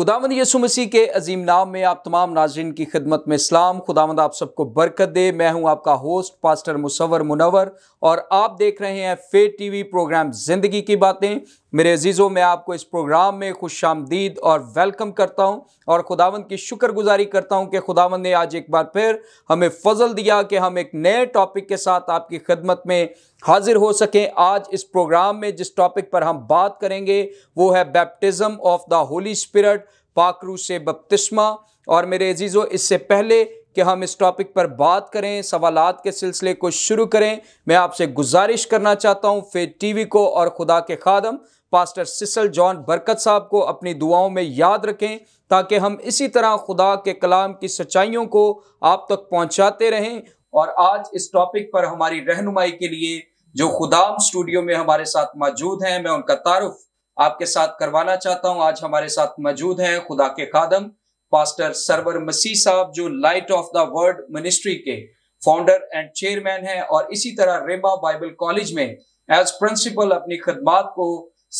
खुदावंद यसु मसीह के अजीम नाम में आप तमाम नाजरन की खिदमत में इस्लाम खुदावंद आप सबको बरकत दे मैं हूं आपका होस्ट पास्टर मुसवर मुनवर और आप देख रहे हैं फे टीवी प्रोग्राम ज़िंदगी की बातें मेरे अजीज़ों मैं आपको इस प्रोग्राम में खुश आमदीद और वेलकम करता हूं और खुदावंद की शुक्रगुजारी करता हूं कि खुदावंद ने आज एक बार फिर हमें फजल दिया कि हम एक नए टॉपिक के साथ आपकी खिदमत में हाजिर हो सकें आज इस प्रोग्राम में जिस टॉपिक पर हम बात करेंगे वो है baptism of the Holy Spirit पाकरू से बपतिस्मा और मेरे अजीज़ों इससे पहले कि हम इस टॉपिक पर बात करें सवालात के सिलसिले को शुरू करें मैं आपसे गुजारिश करना चाहता हूं फेद टीवी को और खुदा के खादम पास्टर सिसल जॉन बरकत साहब को अपनी दुआओं में याद रखें ताकि हम इसी तरह खुदा के कलाम की सच्चाइयों को आप तक पहुंचाते रहें और आज इस टॉपिक पर हमारी रहनुमाई के लिए जो खुदाम स्टूडियो में हमारे साथ मौजूद हैं मैं उनका तारुफ आपके साथ करवाना चाहता हूं आज हमारे साथ मौजूद हैं खुदा के खादम पास्टर सरवर मसीह साहब जो light of the world ministry के फाउंडर एंड चेयरमैन हैं और इसी तरह रेबा बाइबल कॉलेज में एज प्रिंसिपल अपनी खदमात को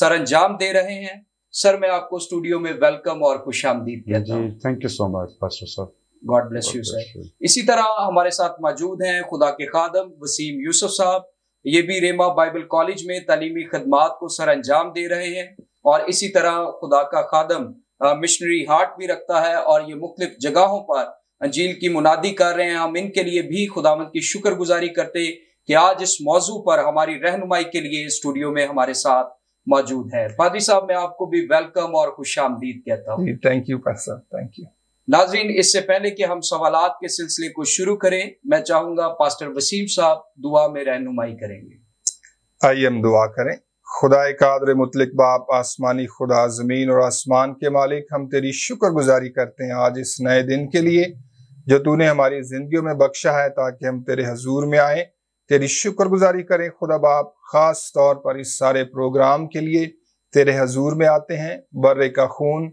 सर अंजाम दे रहे हैं सर मैं आपको स्टूडियो में वेलकम और खुश आमदीद thank you so much pastor साहब गॉड ब्लेस यू सर इसी तरह हमारे साथ मौजूद हैं खुदा के खादम वसीम यूसुफ साहब ये भी रेमा बाइबल कॉलेज में तलीमी खदमात को सर अंजाम दे रहे हैं और इसी तरह खुदा का खादम मिशनरी हार्ट भी रखता है और ये मुख्तफ जगहों पर अंजील की मुनादी कर रहे हैं हम इनके लिए भी खुदामंद की शुक्रगुजारी करते कि आज इस मौजू पर हमारी रहनुमाई के लिए स्टूडियो में हमारे साथ मौजूद है पादी साहब मैं आपको भी वेलकम और खुश आमदीद कहता हूँ थैंक यू थैंक यू नाजरीन इससे पहले कि हम सवाल के सिलसिले को शुरू करें मैं चाहूंगा पास्टर वसीम साहब दुआ में रहनुमाई करेंगे आइए हम दुआ करें खुदा कादर मुतलिक बाप आसमानी खुदा ज़मीन और आसमान के मालिक हम तेरी शुक्रगुजारी करते हैं आज इस नए दिन के लिए जो तूने हमारी ज़िंदगियों में बख्शा है ताकि हम तेरे हजूर में आए तेरी शुक्रगुजारी करें खुदा बाप ख़ास तौर पर इस सारे प्रोग्राम के लिए तेरे हजूर में आते हैं बर्रे का खून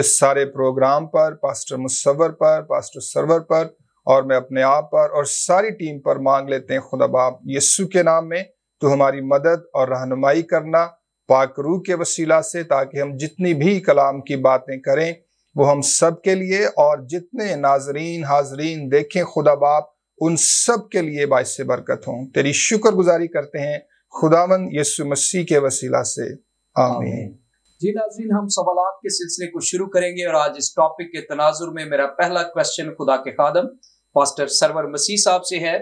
इस सारे प्रोग्राम पर पास्टर मुसवर पर पास्टर सरवर पर और मैं अपने आप पर और सारी टीम पर मांग लेते हैं खुदा बाप यस्सु के नाम में तो हमारी मदद और रहनुमाई करना पाक रूह के वसीला से ताकि हम जितनी भी कलाम की बातें करें वो हम सब के लिए और जितने नाजरीन हाजरीन देखें खुदा बाप उन सब के लिए बायस बरकत हों तेरी शुक्रगुजारी करते हैं खुदावन यसु मसीह के वसीला से आमीन जी नाजीन हम सवाल के सिलसिले को शुरू करेंगे और आज इस टॉपिक के तनाजुर में मेरा पहला क्वेश्चन खुदा के खादम पास्टर सरवर मसीह साहब से है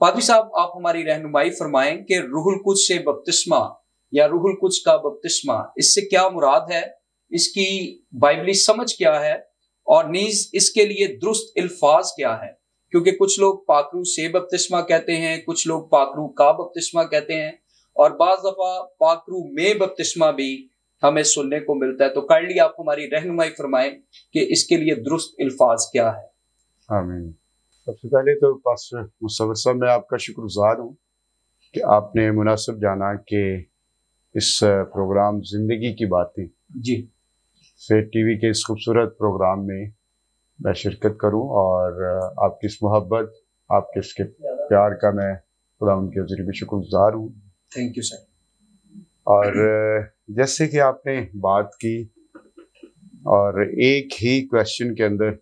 पादरी साहब आप हमारी रहनुमाई फरमाएं कि रूहुल कुछ से बपतिस्मा या रूहुल कुछ का बपतिस्मा इससे क्या मुराद है इसकी बाइबली समझ क्या है और नीज इसके लिए दुरुस्त अल्फाज क्या है क्योंकि कुछ लोग पाकरू से बपतिस्मा कहते हैं कुछ लोग पाकरू का बपतिस्मा कहते हैं और बाज दफा पाकरू में बपतिस्मा भी हमें सुनने को मिलता है तो काइंडली आप हमारी रहनुमाई फरमाएं कि इसके लिए दुरुस्त अल्फाज क्या है आमीन सबसे पहले तो पास्टर मुसवर साहब मैं आपका शुक्रगुजार हूँ कि आपने मुनासिब जाना कि इस प्रोग्राम ज़िंदगी की बातें जी से टीवी के इस खूबसूरत प्रोग्राम में मैं शिरकत करूं और आपकी इस मोहब्बत आपके इसके प्यार का मैं खुदा उनके जरिए भी शुक्रगुजार हूँ थैंक यू सर और जैसे कि आपने बात की और एक ही क्वेश्चन के अंदर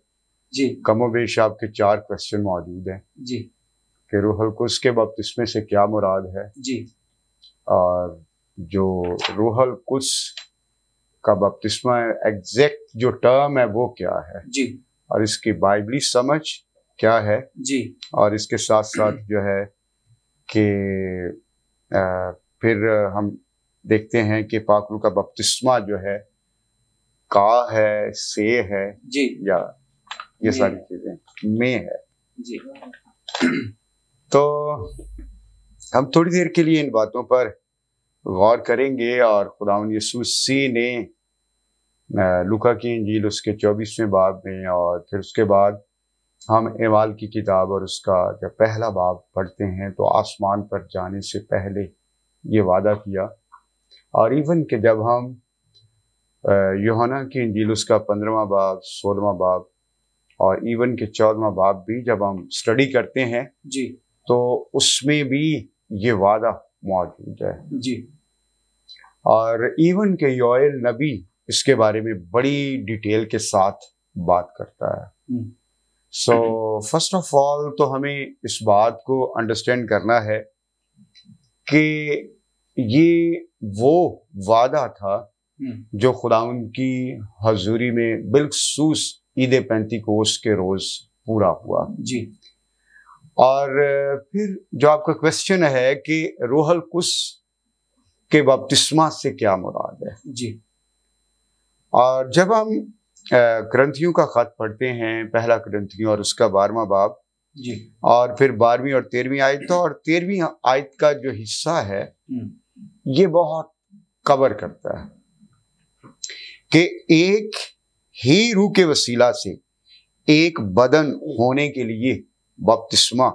जी कमोबेश आपके चार क्वेश्चन मौजूद हैं जी कि रूहल कुस के इसमें से क्या मुराद है जी और जो रूहल कुस का बपतिस्मा एग्जैक्ट जो टर्म है वो क्या है जी और इसकी बाइबली समझ क्या है जी और इसके साथ साथ जो है कि फिर हम देखते हैं कि पाकरू का बपतिस्मा जो है का है से है जी या ये सारी चीजें में है जी तो हम थोड़ी देर के लिए इन बातों पर गौर करेंगे और खुदा यसूसी ने लुका की इंजील उसके चौबीसवें बाब में और फिर उसके बाद हम एवाल की किताब और उसका जब पहला बाब पढ़ते हैं तो आसमान पर जाने से पहले ये वादा किया और इवन कि जब हम योहना की इंजील उसका पंद्रवा बाब सोलवा बाब और इवन के चौदवा बाब भी जब हम स्टडी करते हैं जी तो उसमें भी ये वादा मौजूद है जी और इवन के योल नबी इसके बारे में बड़ी डिटेल के साथ बात करता है सो फर्स्ट ऑफ ऑल तो हमें इस बात को अंडरस्टैंड करना है कि ये वो वादा था हम्म। जो खुदा उनकी हजूरी में बिलखसूस ईद पैंती को उसके रोज पूरा हुआ जी और फिर जो आपका क्वेश्चन है कि रोहल कुस के बपतिस्मा से क्या मुराद है जी और जब हम ग्रंथियों का खत पढ़ते हैं पहला ग्रंथियों और उसका बारवा बाब जी और फिर बारहवीं और तेरहवीं आयत और तेरहवीं आयत का जो हिस्सा है हम्म। ये बहुत कवर करता है कि एक ही रूह के वसीला से एक बदन होने के लिए बपतिस्मा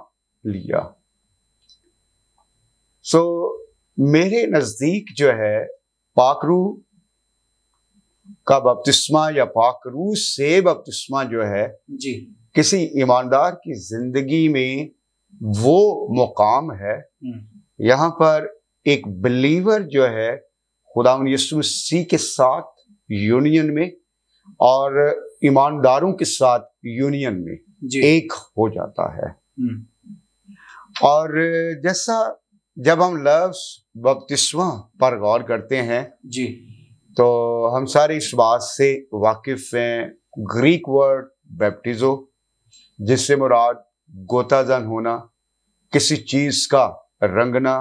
लिया सो so, मेरे नजदीक जो है पाकरू का बपतिस्मा या पाकरू से बपतिस्मा जो है जी किसी ईमानदार की जिंदगी में वो मुकाम है हम्म। यहां पर एक बिलीवर जो है खुदा यसु सी के साथ यूनियन में और ईमानदारों के साथ यूनियन में एक हो जाता है हम्म। और जैसा जब हम लफ्स बपतिस्वा पर गौर करते हैं जी तो हम सारे इस बात से वाकिफ हैं ग्रीक वर्ड बैप्टिजो जिससे मुराद गोताजन होना किसी चीज का रंगना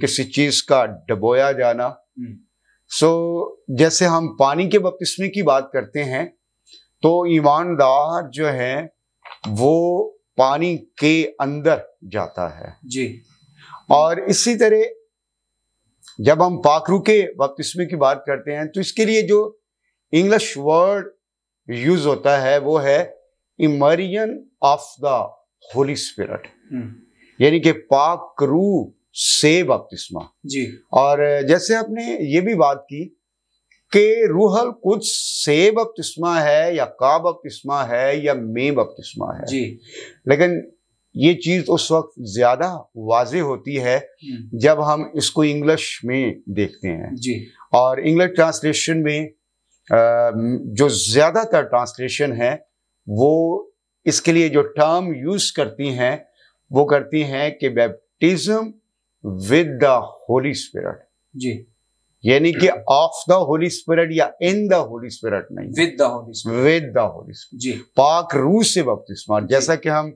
किसी चीज का डबोया जाना सो हम्म। so, जैसे हम पानी के बपतिस्मे की बात करते हैं तो ईमानदार जो है वो पानी के अंदर जाता है जी और इसी तरह जब हम पाखरू के बपतिस्मे की बात करते हैं तो इसके लिए जो इंग्लिश वर्ड यूज होता है वो है immersion of the Holy Spirit hmm. यानी कि पाक रू से बपतिस्मा जी और जैसे आपने ये भी बात की कि रूहल कुछ से बपतिस्मा है या का बपतिस्मा है या मे बपतिस्मा है जी लेकिन ये चीज उस वक्त ज्यादा वाज होती है हम्म। जब हम इसको इंग्लिश में देखते हैं जी और इंग्लिश ट्रांसलेशन में जो ज्यादातर ट्रांसलेशन है वो इसके लिए जो टर्म यूज करती हैं वो करती हैं कि baptism with the Holy Spirit जी यानी कि ऑफ द होली स्पिरिट या इन द होली स्पिरिट नहीं with the Holy Spirit with the Holy Spirit जी पाक रूह से बपतिस्मा जैसा कि हम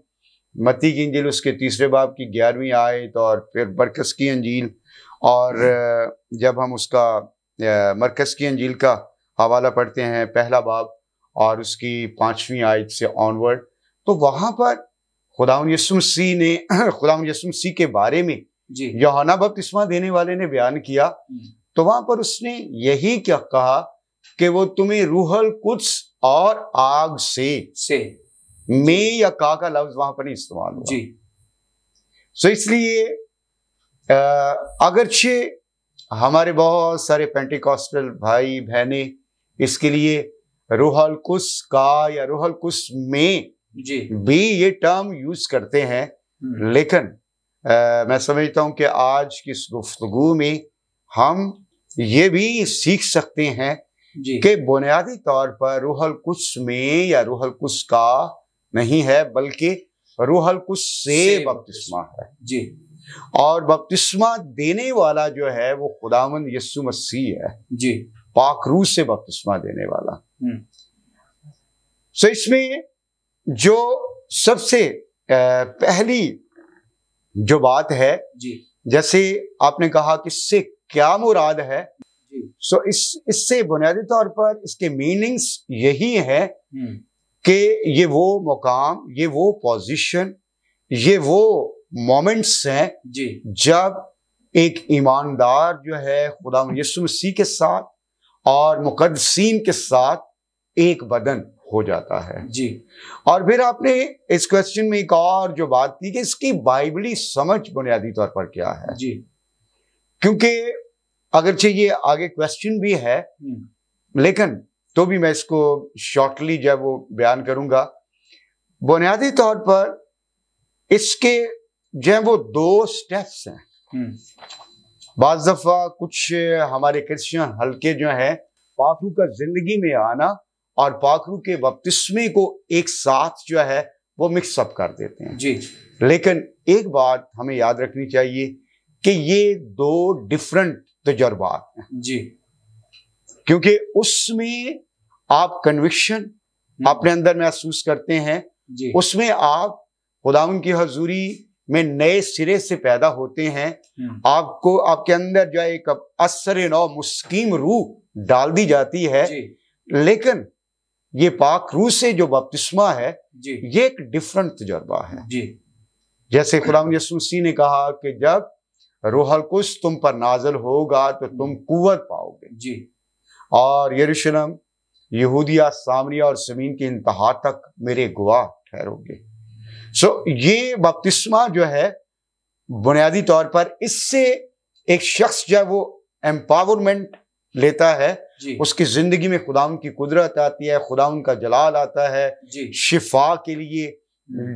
मत्ती की अंजील उसके तीसरे बाब की ग्यारहवीं आयत और फिर बरकस की अंजील और जब हम उसका मरकस की अंजील का हवाला पढ़ते हैं पहला बाब और उसकी पांचवी आयत से ऑनवर्ड तो वहां पर खुदाउन यसुम सी ने खुदाउन यसुम सी के बारे में योहाना बपतिस्मा देने वाले ने बयान किया हम्म। तो वहां पर उसने यही क्या कहा कि वो तुम्हें रूहल कुछ और आग से से मे या का का लफ्ज वहां पर नहीं इस्तेमाल हुआ जी सो इसलिए अगर छे हमारे बहुत सारे पेंटिकॉस्टल भाई बहने इसके लिए रूहल कुछ का या रूहल कुछ में जी भी ये टर्म यूज करते हैं हम्म। लेकिन आ, मैं समझता हूं कि आज की इस गुफ्तगु में हम ये भी सीख सकते हैं कि बुनियादी तौर पर रूहल कुछ में या रूहल कुछ का नहीं है बल्कि रूहल कुछ से, से बपतिस्मा है जी और बपतिस्मा देने वाला जो है वो खुदावन यस्सु मसीह है जी पाकरू से बपतिस्मा देने वाला सो हम्म। इसमें जो सबसे पहली जो बात है जी जैसे आपने कहा कि इससे क्या मुराद है सो इस इससे बुनियादी तौर पर इसके मीनिंग्स यही है हम्म। कि ये वो मुकाम ये वो पोजीशन ये वो मोमेंट्स हैं जब एक ईमानदार जो है खुदा यसु मसीह के साथ और मुकदसिन के साथ एक बदन हो जाता है जी और फिर आपने इस क्वेश्चन में एक और जो बात की कि इसकी बाइबली समझ बुनियादी तौर पर क्या है जी क्योंकि अगरचे ये आगे क्वेश्चन भी है हम्म। लेकिन तो भी मैं इसको शॉर्टली जब वो बयान करूंगा बुनियादी तौर पर इसके जो वो दो स्टेप्स हैं हम्म। बाज दफा कुछ हमारे क्रिश्चियन हल्के जो हैं पाखू का जिंदगी में आना और पाखरू के बपतिस्मे को एक साथ जो है वो मिक्सअप कर देते हैं जी लेकिन एक बात हमें याद रखनी चाहिए कि ये दो डिफरेंट तजर्बात हैं जी क्योंकि उसमें आप कन्विक्शन हम्म। अपने अंदर महसूस करते हैं उसमें आप खुदा की हजूरी में नए सिरे से पैदा होते हैं हम्म। आपको आपके अंदर जो है एक असर नौ मुस्कीम रूह डाल दी जाती है लेकिन ये पाक रू से जो बपतिस्मा है ये एक डिफरेंट तजर्बा है जी। जैसे खुदा यसूसी ने कहा कि जब रोहल कुछ तुम पर नाजल होगा तो तुम कुत पाओगे जी और यरूशलेम यहूदिया सामरिया और जमीन के इंतहा तक मेरे गुआ ठहरोगे सो ये बपतिस्मा जो है बुनियादी तौर पर इससे एक शख्स जो है वो एम्पावरमेंट लेता है उसकी जिंदगी में खुदा की कुदरत आती है खुदा उनका जलाल आता है शिफा के लिए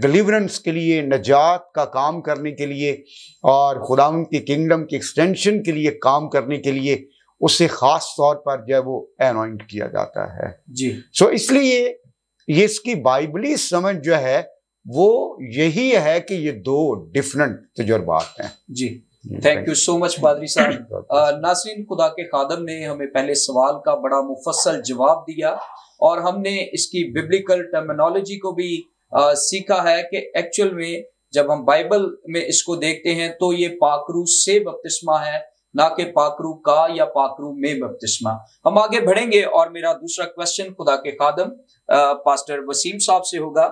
डिलीवरेंस के लिए नजात का काम करने के लिए और खुदा की किंगडम की एक्सटेंशन के लिए काम करने के लिए उसे खास तौर पर जो है वो एनॉइंट किया जाता है जी सो so, इसलिए ये इसकी बाइबली समझ जो है वो यही है कि ये दो डिफरेंट तजुर्बात हैं जी थैंक यू सो मच पादरी साहब नासरीन खुदा के खादम ने हमें पहले सवाल का बड़ा मुफसल जवाब दिया और हमने इसकी बिब्लिकल टर्मिनोलॉजी को भी आ, सीखा है कि एक्चुअल में जब हम बाइबल में इसको देखते हैं तो ये पाकरू से बपतिस्मा है ना कि पाकरू का या पाकरू में बपतिस्मा हम आगे बढ़ेंगे और मेरा दूसरा क्वेश्चन खुदा के खादम पास्टर वसीम साहब से होगा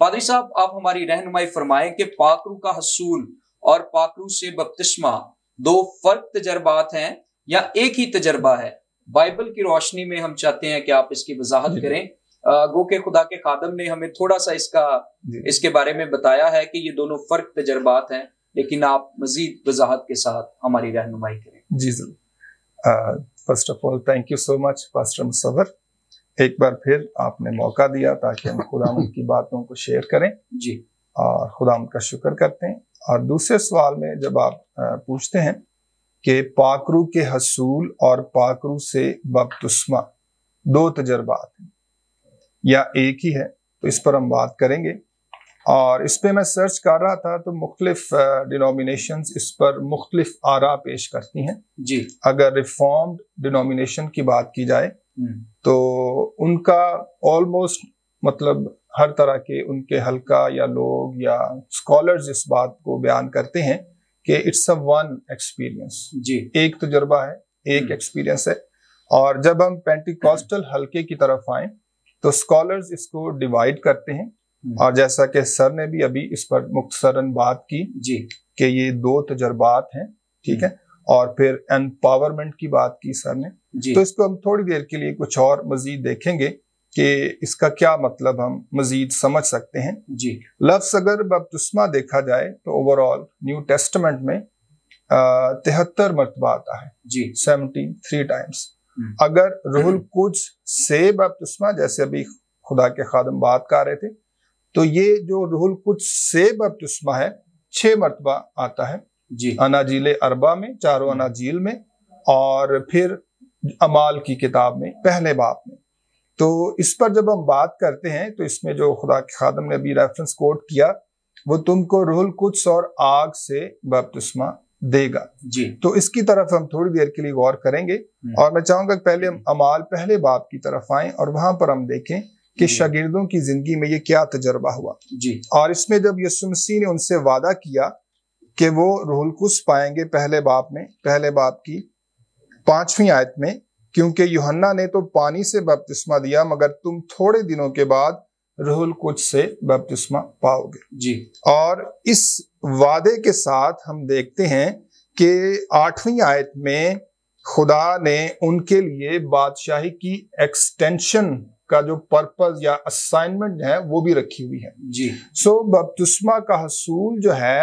पादरी साहब आप हमारी रहनुमाई फरमाएं कि पाकरू का हसूल और पाखरू से बपतिस्मा दो फर्क तजर्बात हैं या एक ही तजर्बा है बाइबल की रोशनी में हम चाहते हैं कि आप इसकी वजाहत करें गो के खुदा के खादम ने हमें थोड़ा सा इसका इसके बारे में बताया है कि ये दोनों फर्क तजर्बात हैं लेकिन आप मजीद वजाहत के साथ हमारी रहनुमाई करें जी जरूर first of all thank you so much pastor Musawar एक बार फिर आपने मौका दिया ताकि हम खुदा की बातों को शेयर करें जी और खुदा का शुक्र करते हैं और दूसरे सवाल में जब आप पूछते हैं कि पाकरू के हसूल और पाकरू से बपतुस्मा दो तजर्बात या एक ही है तो इस पर हम बात करेंगे और इस पर मैं सर्च कर रहा था तो मुख्तलिफ डिनोमिनेशन इस पर मुख्तलिफ आरा पेश करती हैं जी अगर रिफॉर्म्ड डिनोमिनेशन की बात की जाए हम्म। तो उनका ऑलमोस्ट मतलब हर तरह के उनके हल्का या लोग या स्कॉलर्स इस बात को बयान करते हैं कि इट्स अ वन एक्सपीरियंस जी एक तजुर्बा है एक एक्सपीरियंस हम्म। है और जब हम पेंटिकॉस्टल हल्के की तरफ आए तो स्कॉलर्स इसको डिवाइड करते हैं हम्म। और जैसा कि सर ने भी अभी इस पर मुख्तरन बात की जी कि ये दो तजर्बात हैं ठीक है और फिर एम्पावरमेंट की बात की सर ने तो इसको हम थोड़ी देर के लिए कुछ और मजीद देखेंगे कि इसका क्या मतलब हम मजीद समझ सकते हैं जी लफ्स अगर बपतस्मा देखा जाए तो ओवरऑल न्यू टेस्टमेंट में तिहत्तर मरतबा आता है जी सेवनटीन थ्री टाइम्स अगर रुहल कुछ से बपतस्मा जैसे अभी खुदा के खादम बात कर रहे थे तो ये जो रुहल कुछ से बपतस्मा है छ मरतबा आता है जी अनाजील अरबा में चारों हम्म। अनाजील में और फिर अमाल की किताब में पहले बाप में तो इस पर जब हम बात करते हैं तो इसमें जो खुदा के खादम ने अभी रेफरेंस कोट किया वो तुमको रोहल कुछ और आग से बपतुस्मा देगा जी तो इसकी तरफ हम थोड़ी देर के लिए गौर करेंगे हम्म। और मैं चाहूंगा पहले हम हम्म। अमाल पहले बाप की तरफ आए और वहां पर हम देखें कि शागिर्दों की जिंदगी में ये क्या तजर्बा हुआ जी और इसमें जब यसुमसी ने उनसे वादा किया कि वो रोहलकुस पाएंगे पहले बाप में पहले बाप की पांचवी आयत में क्योंकि यूहन्ना ने तो पानी से बपतिस्मा दिया मगर तुम थोड़े दिनों के बाद रहुल कुछ से बपतिस्मा पाओगे जी और इस वादे के साथ हम देखते हैं कि आठवीं आयत में खुदा ने उनके लिए बादशाही की एक्सटेंशन का जो पर्पस या असाइनमेंट है वो भी रखी हुई है जी सो so, बपतिस्मा का हसूल जो है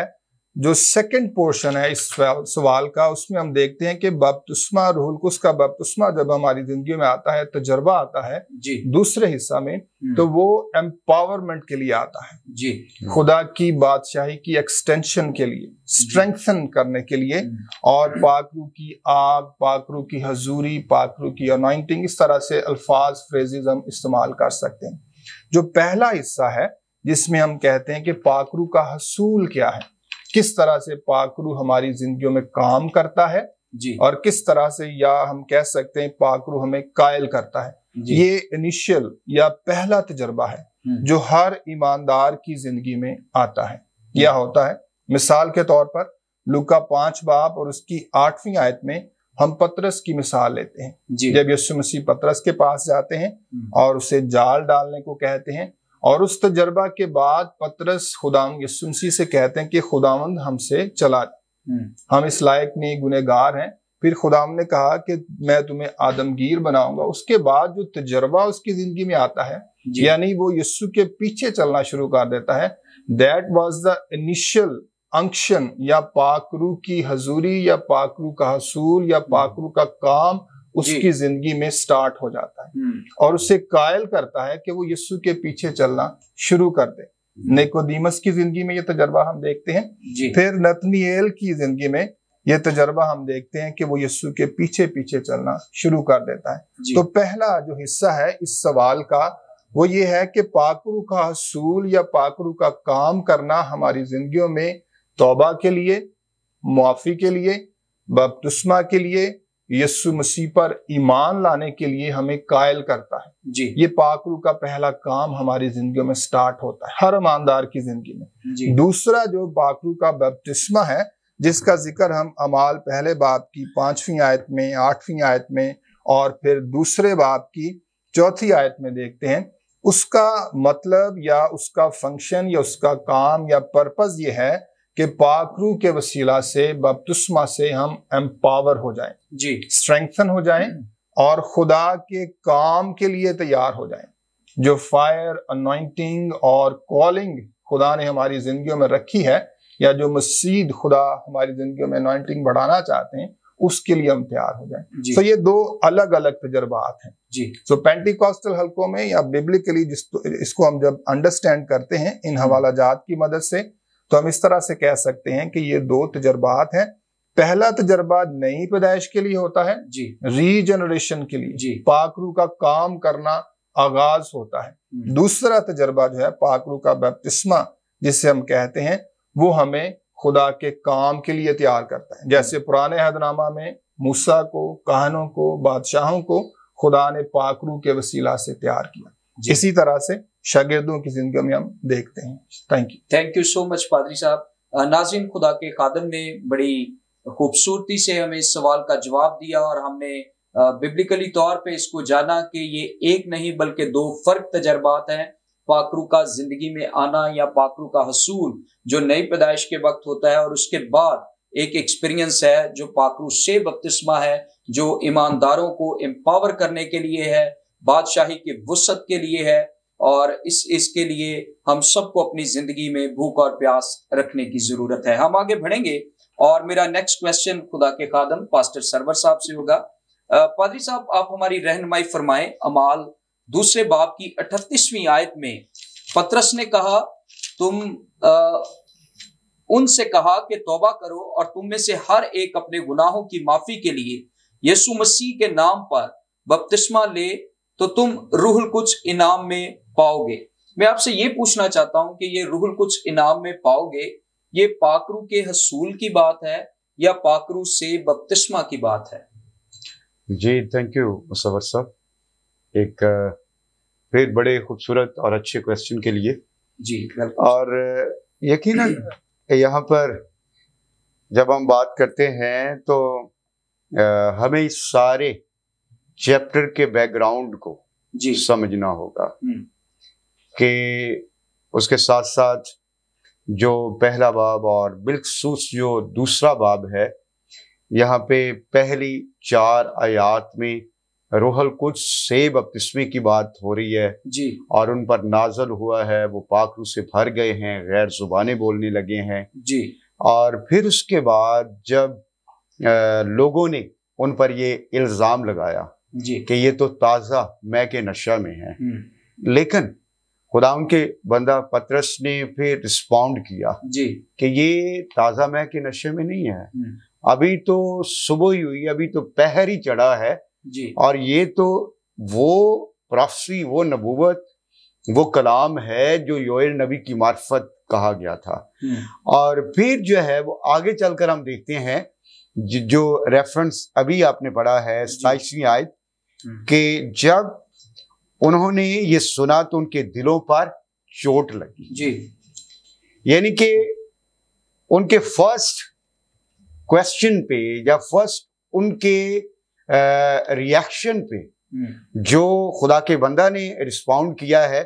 जो सेकंड पोर्शन है इस सवाल का उसमें हम देखते हैं कि बपतुस्मा रूहुल कुस का बपतुस्मा जब हमारी जिंदगी में आता है तजर्बा आता है जी दूसरे हिस्सा में हम्म। तो वो एम्पावरमेंट के लिए आता है जी खुदा की बादशाही की एक्सटेंशन के लिए स्ट्रेंथन करने के लिए हम्म। और पाकरू की आग पाकरू की हजूरी पाकरू की अनाइंटिंग इस तरह से अल्फाज फ्रेजेज हम इस्तेमाल कर सकते हैं जो पहला हिस्सा है जिसमें हम कहते हैं कि पाकरू का हसूल क्या है किस तरह से पाकरू हमारी जिंदगियों में काम करता है जी और किस तरह से या हम कह सकते हैं पाकरू हमें कायल करता है ये इनिशियल या पहला तजर्बा है हम्म। जो हर ईमानदार की जिंदगी में आता है यह होता है मिसाल के तौर पर लुका पांच बाप और उसकी आठवीं आयत में हम पतरस की मिसाल लेते हैं जब यीशु मसीह पतरस के पास जाते हैं हम्म। और उसे जाल डालने को कहते हैं और उस तजर्बा के बाद पतरस खुदाम यसुमसी से कहते हैं कि खुदामंद हमसे चला हम्म। हम इस लायक नहीं गुनहगार हैं फिर खुदाम ने कहा कि मैं तुम्हें आदमगीर बनाऊंगा उसके बाद जो तजर्बा उसकी जिंदगी में आता है यानी वो यस्सु के पीछे चलना शुरू कर देता है that was the initial unction या पाकरू की हजूरी या पाकरू का हसूल या हम्म। पाकरू का काम उसकी जिंदगी में स्टार्ट हो जाता है हम्म। और उसे कायल करता है कि वो यीशु के पीछे चलना शुरू कर दे नेकोदीमस हम्म। की जिंदगी में ये तजर्बा हम देखते हैं फिर नतनीएल की जिंदगी में ये तजर्बा हम देखते हैं कि वो यीशु के पीछे पीछे चलना शुरू कर देता है तो पहला जो हिस्सा है इस सवाल का वो ये है कि पाकरू का हसूल या पाकरू का काम करना हमारी जिंदगियों में तोबा के लिए मुआफ़ी के लिए बपतुस्मा के लिए यस्सु मसीह पर ईमान लाने के लिए हमें कायल करता है जी ये पाकरू का पहला काम हमारी जिंदगी में स्टार्ट होता है हर ईमानदार की जिंदगी में जी। दूसरा जो पाकरू का बपतिस्मा है जिसका जिक्र हम अमाल पहले बाप की पांचवी आयत में आठवीं आयत में और फिर दूसरे बाप की चौथी आयत में देखते हैं उसका मतलब या उसका फंक्शन या उसका काम या पर्पज ये है कि पाकरू के वसीला से बपतुस्मा से हम एम्पावर हो जाएं जी स्ट्रेंथन हो जाएं हम्म। और खुदा के काम के लिए तैयार हो जाएं जो फायर अनोइंटिंग और कॉलिंग खुदा ने हमारी जिंदगियों में रखी है या जो मसीद खुदा हमारी जिंदगियों में अनोइंटिंग बढ़ाना चाहते हैं उसके लिए हम तैयार हो जाए तो ये दो अलग अलग तजर्बात हैं जी सो पेंटिकॉस्टल हल्कों में या बिब्लिकली जिस तो, इसको हम जब अंडरस्टैंड करते हैं इन हवाला जात की मदद से तो हम इस तरह से कह सकते हैं कि ये दो तजर्बात हैं पहला तजर्बा नई पैदाइश के लिए होता है जी रीजनरेशन के लिए जी पाकरू का काम करना आगाज होता है हम्म। दूसरा तजर्बा जो है पाकरू का बपतिस्मा जिसे हम कहते हैं वो हमें खुदा के काम के लिए तैयार करता है जैसे पुराने हदनामा में मूसा को कहानों को बादशाहों को खुदा ने पाकरू के वसीला से तैयार किया इसी तरह से शागिर्दों की जिंदगी में हम देखते हैं thank you thank you so much पादरी साहब नाजिन खुदा के कादम ने बड़ी खूबसूरती से हमें इस सवाल का जवाब दिया और हमने बिब्लिकली तौर पे इसको जाना कि ये एक नहीं बल्कि दो फर्क तजर्बात हैं पाकरू का जिंदगी में आना या पाखरू का हसूल जो नई पैदाइश के वक्त होता है और उसके बाद एक एक्सपीरियंस है जो पाखरू से बपतिस्मा है जो ईमानदारों को एम्पावर करने के लिए है बादशाही के वसत के लिए है और इस इसके लिए हम सबको अपनी जिंदगी में भूख और प्यास रखने की जरूरत है हम आगे बढ़ेंगे और मेरा नेक्स्ट क्वेश्चन खुदा के खादम पास्टर सरवर साहब से होगा पादरी साहब आप हमारी रहनमाई फरमाएं अमाल दूसरे बाप की अठतीसवीं आयत में पत्रस ने कहा तुम आ, उनसे कहा कि तौबा करो और तुम में से हर एक अपने गुनाहों की माफी के लिए यीशु मसीह के नाम पर बपतिस्मा ले तो तुम रूहल कुछ इनाम में पाओगे मैं आपसे ये पूछना चाहता हूं कि ये रूहल कुछ इनाम में पाओगे ये पाकरू के हसूल की बात है या पाकरू से बपतिस्मा की बात है जी थैंक यू मुसवर साहब एक फिर बड़े खूबसूरत और अच्छे क्वेश्चन के लिए जी और यकीन यहाँ पर जब हम बात करते हैं तो हमें इस सारे चैप्टर के बैकग्राउंड को जी समझना होगा हम्म। कि उसके साथ साथ जो पहला बाब और बिलखसूस जो दूसरा बाब है यहाँ पे पहली चार आयात में रोहल कुछ से बपतिस्मी की बात हो रही है जी और उन पर नाजल हुआ है वो पाखरू से भर गए हैं गैर जुबानें बोलने लगे हैं जी और फिर उसके बाद जब आ, लोगों ने उन पर ये इल्ज़ाम लगाया जी कि ये तो ताज़ा मैं के नशा में है हम्म। लेकिन खुदा के बंदा पत्रस ने फिर रिस्पॉन्ड किया जी कि ये ताज़ा मह के नशे में नहीं है हम्म। अभी तो सुबह ही हुई अभी तो पहर ही चढ़ा है जी और ये तो वो प्राफसी वो नबूवत वो कलाम है जो योल नबी की मार्फत कहा गया था हम्म। और फिर जो है वो आगे चलकर हम देखते हैं जो रेफरेंस अभी आपने पढ़ा है सताइसवीं आयत हम्म। के जब उन्होंने ये सुना तो उनके दिलों पर चोट लगी जी यानी कि उनके फर्स्ट क्वेश्चन पे या फर्स्ट उनके रिएक्शन पे हम्म। जो खुदा के बंदा ने रिस्पॉन्ड किया है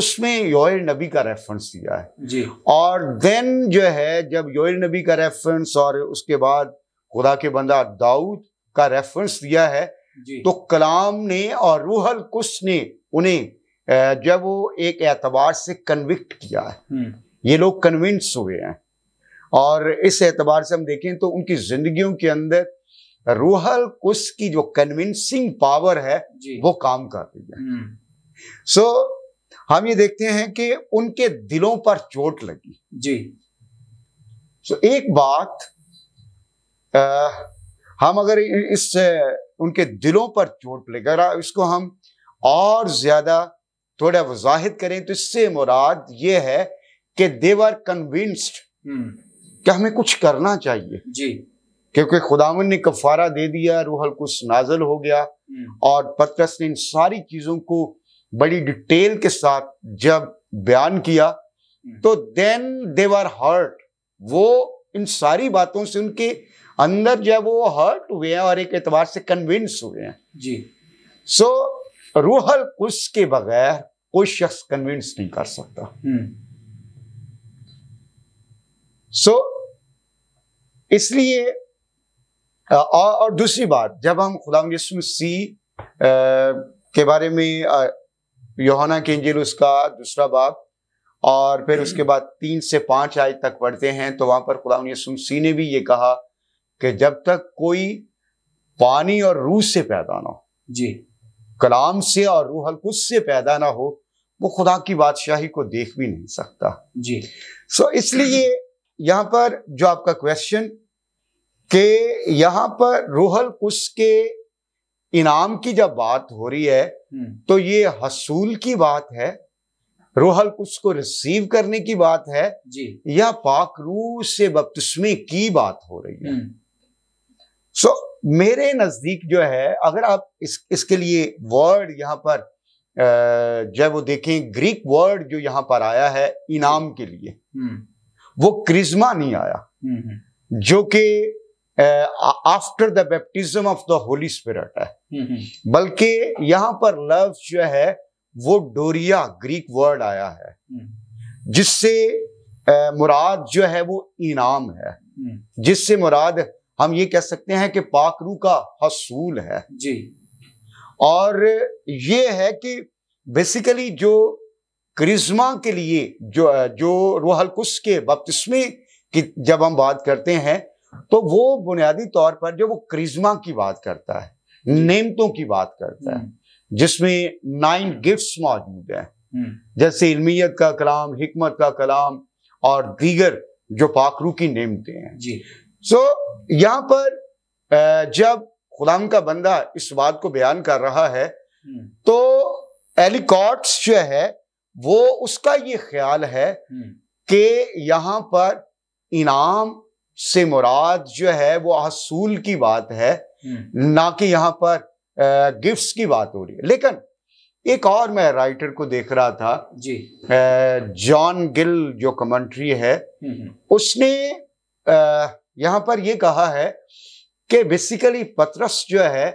उसमें योर नबी का रेफरेंस दिया है जी। और देन जो है जब योर नबी का रेफरेंस और उसके बाद खुदा के बंदा दाऊद का रेफरेंस दिया है तो कलाम ने और रूहल कुश ने उन्हें जब वो एक एतबार से कन्विक्ट किया है हम्म। ये लोग कन्विंस हुए हैं और इस एतबार से हम देखें तो उनकी जिंदगियों के अंदर रूहल कुश की जो कन्विंसिंग पावर है वो काम कर रही है सो हम्म। so, हम ये देखते हैं कि उनके दिलों पर चोट लगी जी सो so, एक बात आ, हम अगर इस उनके दिलों पर चोट लेकर इसको हम और ज़्यादा थोड़ा वजाहत करें तो इससे मुराद ये है कि देवर कन्विंस्ड हम्म। कि हमें कुछ करना चाहिए जी क्योंकि खुदावन ने कफारा दे दिया रूहल कुछ नाजल हो गया हम्म। और पत्रस ने इन सारी चीज़ों को बड़ी डिटेल के साथ जब बयान किया हम्म। तो देन देवर हर्ट वो इन सारी बातों से उनके अंदर जो है वो हर्ट हुए हैं और एक एतवार से कन्विंस हुए हैं जी सो so, रूहल कुश के बगैर कोई शख्स कन्विंस नहीं कर सकता सो हम्म। so, इसलिए और दूसरी बात जब हम खुदा सी के बारे में योहाना के इंजिल उसका दूसरा बाब और फिर उसके बाद तीन से पांच आयत तक पढ़ते हैं तो वहां पर खुदा यसुमसी ने भी ये कहा कि जब तक कोई पानी और रूह से पैदा ना हो जी कलाम से और रूहल कुछ से पैदा ना हो वो खुदा की बादशाही को देख भी नहीं सकता जी सो so, इसलिए यहां पर जो आपका क्वेश्चन के यहाँ पर रूहल कुश के इनाम की जब बात हो रही है हम्म। तो ये हसूल की बात है रोहल कुछ को रिसीव करने की बात है जी। या पाकरू से बपतिस्मे की बात हो रही है सो हम्म। so, मेरे नजदीक जो है अगर आप इस इसके लिए वर्ड यहाँ पर जब वो देखें ग्रीक वर्ड जो यहां पर आया है इनाम के लिए हम्म। वो क्रिज्मा नहीं आया हम्म, जो कि after the baptism of the Holy Spirit है बल्कि यहां पर लव जो है वो डोरिया ग्रीक वर्ड आया है हम्म। जिससे मुराद जो है वो इनाम है हम्म। जिससे मुराद हम ये कह सकते हैं कि पाकरू का हसूल है जी और ये है कि बेसिकली जो क्रिज्मा के लिए जो जो रोहलकुस के बपतिस्मे की जब हम बात करते हैं तो वो बुनियादी तौर पर जो वो क्रिज्मा की बात करता है नेमतों की बात करता है हम्म। जिसमें नाइन गिफ्ट्स मौजूद हैं हम्म। जैसे इलमियत का कलाम हिकमत का कलाम और दीगर जो पाखरू की नेमते हैं जी सो so, यहाँ पर जब खुदाम का बंदा इस बात को बयान कर रहा है हम्म। तो एलिकॉट्स जो है वो उसका ये ख्याल है हम्म। कि यहाँ पर इनाम से मुराद जो है वो असूल की बात है ना कि यहाँ पर गिफ्ट्स की बात हो रही है लेकिन एक और मैं राइटर को देख रहा था जी जॉन गिल जो कमेंट्री है हम्म, हम्म। उसने यहां पर यह कहा है कि बेसिकली पत्रस जो है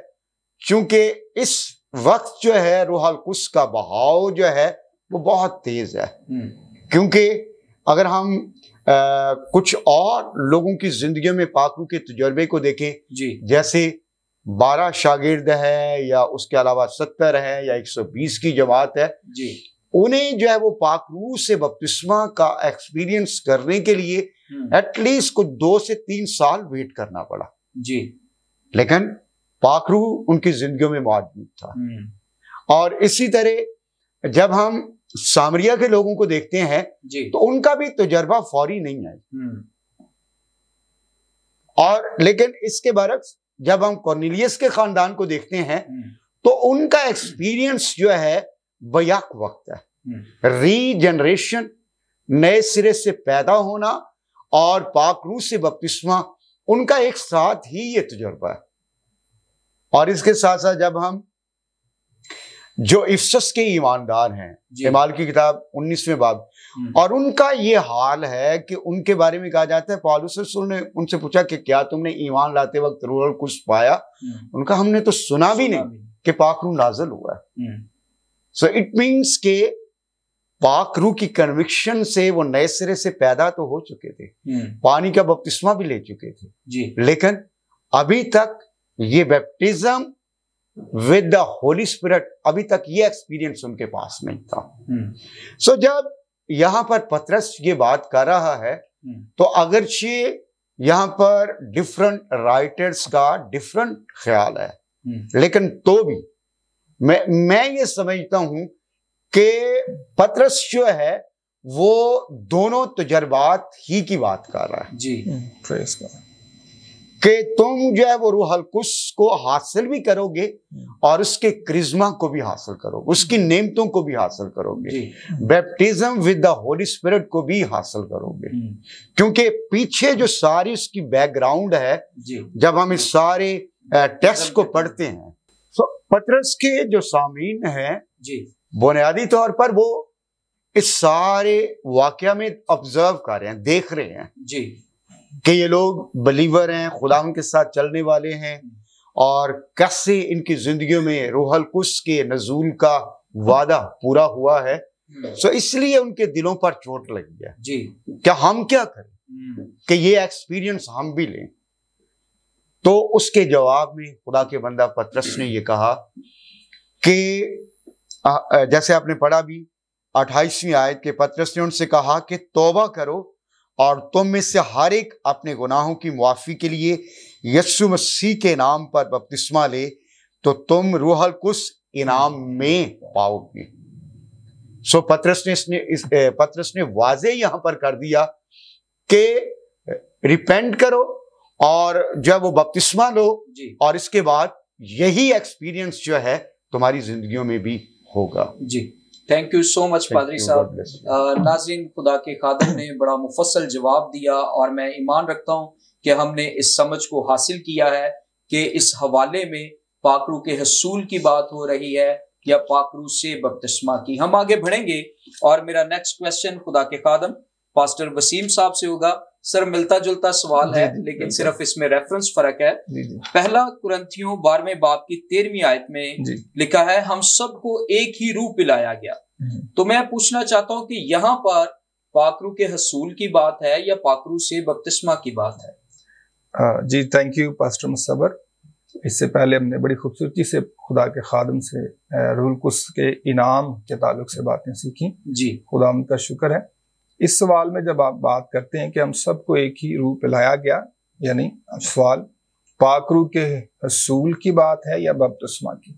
चूंकि इस वक्त जो है रूहल कुस का बहाव जो है वो बहुत तेज है हम्म। क्योंकि अगर हम आ, कुछ और लोगों की जिंदगी में पाकू के तजर्बे को देखें जी जैसे बारह शागिर्द हैं या उसके अलावा सत्तर हैं या एक सौ बीस की जमात है जी उन्हें जो है वो पाकरू से बपतिस्मा का एक्सपीरियंस करने के लिए एटलीस्ट हम्म। कुछ दो से तीन साल वेट करना पड़ा जी लेकिन पाकरू उनकी जिंदगी में मौजूद था हम्म। और इसी तरह जब हम सामरिया के लोगों को देखते हैं तो उनका भी तजर्बा फौरी नहीं है हम्म। और लेकिन इसके बरक्स जब हम कॉर्निलियस के खानदान को देखते हैं हम्म। तो उनका एक्सपीरियंस जो है बयाक वक्त है रीजनरेशन हम्म। नए सिरे से पैदा होना और पाकरू से बपतिस्मा उनका एक साथ ही ये तजुर्बा है और इसके साथ साथ जब हम जो इफ्स के ईमानदार हैं जमाल की किताब उन्नीसवें बाब हम्म। और उनका ये हाल है कि उनके बारे में कहा जाता है पॉलिस ने उनसे पूछा कि क्या तुमने ईमान लाते वक्त रूरल कुछ पाया हम्म। उनका हमने तो सुना भी नहीं कि पाखरू नाजल हुआ है सो इट मीन्स के पाकरू की कन्विक्शन से वो नए सिरे से पैदा तो हो चुके थे हम्म। पानी का बपतिस्मा भी ले चुके थे जी। लेकिन अभी तक ये baptism with the Holy Spirit अभी तक ये एक्सपीरियंस उनके पास नहीं था सो so, जब यहां पर पत्रस ये बात कर रहा है हम्म। तो अगरचे यहां पर डिफरेंट राइटर्स का डिफरेंट ख्याल है हम्म। लेकिन तो भी मैं मैं ये समझता हूं कि पत्रस जो है वो दोनों तजर्बात ही की बात कर रहा है जी हम्म, कि तुम जो है वो रूहल कुस को हासिल भी करोगे हम्म। और उसके क्रिज्मा को भी हासिल करोगे उसकी हम्म। नेमतों को भी हासिल करोगे baptism with the Holy Spirit को भी हासिल करोगे हम्म। क्योंकि पीछे जो सारी उसकी बैकग्राउंड है जब हम इस सारे टेक्स्ट को पढ़ते हैं तो पत्रस के जो सामीन है बुनियादी तौर पर वो इस सारे वाक्य में ऑब्जर्व कर रहे हैं देख रहे हैं जी कि ये लोग बलीवर हैं खुदा उनके साथ चलने वाले हैं और कैसे इनकी जिंदगियों में रोहल कुश के नजूल का वादा पूरा हुआ है सो हम्म। इसलिए उनके दिलों पर चोट लगी है जी क्या हम क्या करें हम्म। कि ये एक्सपीरियंस हम भी लें तो उसके जवाब में खुदा के बंदा पत्रस ने ये कहा कि जैसे आपने पढ़ा भी अट्ठाईसवीं आयत के पत्रस ने उनसे कहा कि तौबा करो और तुम में से हर एक अपने गुनाहों की मुआफ़ी के लिए यस्सु मसीह के नाम पर बपतिस्मा ले तो तुम रूहल कुछ इनाम में पाओगे सो पत्रस ने इसने इस पत्रस ने वाजे यहां पर कर दिया कि रिपेंट करो और जब वो बपतिस्मा लो और इसके बाद यही एक्सपीरियंस जो है तुम्हारी जिंदगियों में भी होगा जी थैंक यू सो मच पादरी साहब नाजिन खुदा के खादम ने बड़ा मुफसल जवाब दिया और मैं ईमान रखता हूँ कि हमने इस समझ को हासिल किया है कि इस हवाले में पाकरू के हसूल की बात हो रही है या पाकरू से बपतिस्मा की हम आगे बढ़ेंगे और मेरा नेक्स्ट क्वेश्चन खुदा के खादम पास्टर वसीम साहब से होगा सर मिलता जुलता सवाल है लेकिन सिर्फ इसमें रेफरेंस फर्क है पहला कुरंथियों बारहवें बाप की तेरहवीं आयत में लिखा है हम सबको एक ही रूप पिलाया गया हम्म। तो मैं पूछना चाहता हूं कि यहाँ पर पाकरू के हसूल की बात है या पाकरू से बपतिस्मा की बात है जी थैंक यू पास्टर मुसबर इससे पहले हमने बड़ी खूबसूरती से खुदा के खादम से रूल के इनाम के ताल्लुक से बातें सीखी जी खुदा उनका शुक्र है इस सवाल में जब आप बात करते हैं कि हम सबको एक ही रूह लाया गया यानी सवाल पाकरू के हसूल की बात है या बपतस्मा की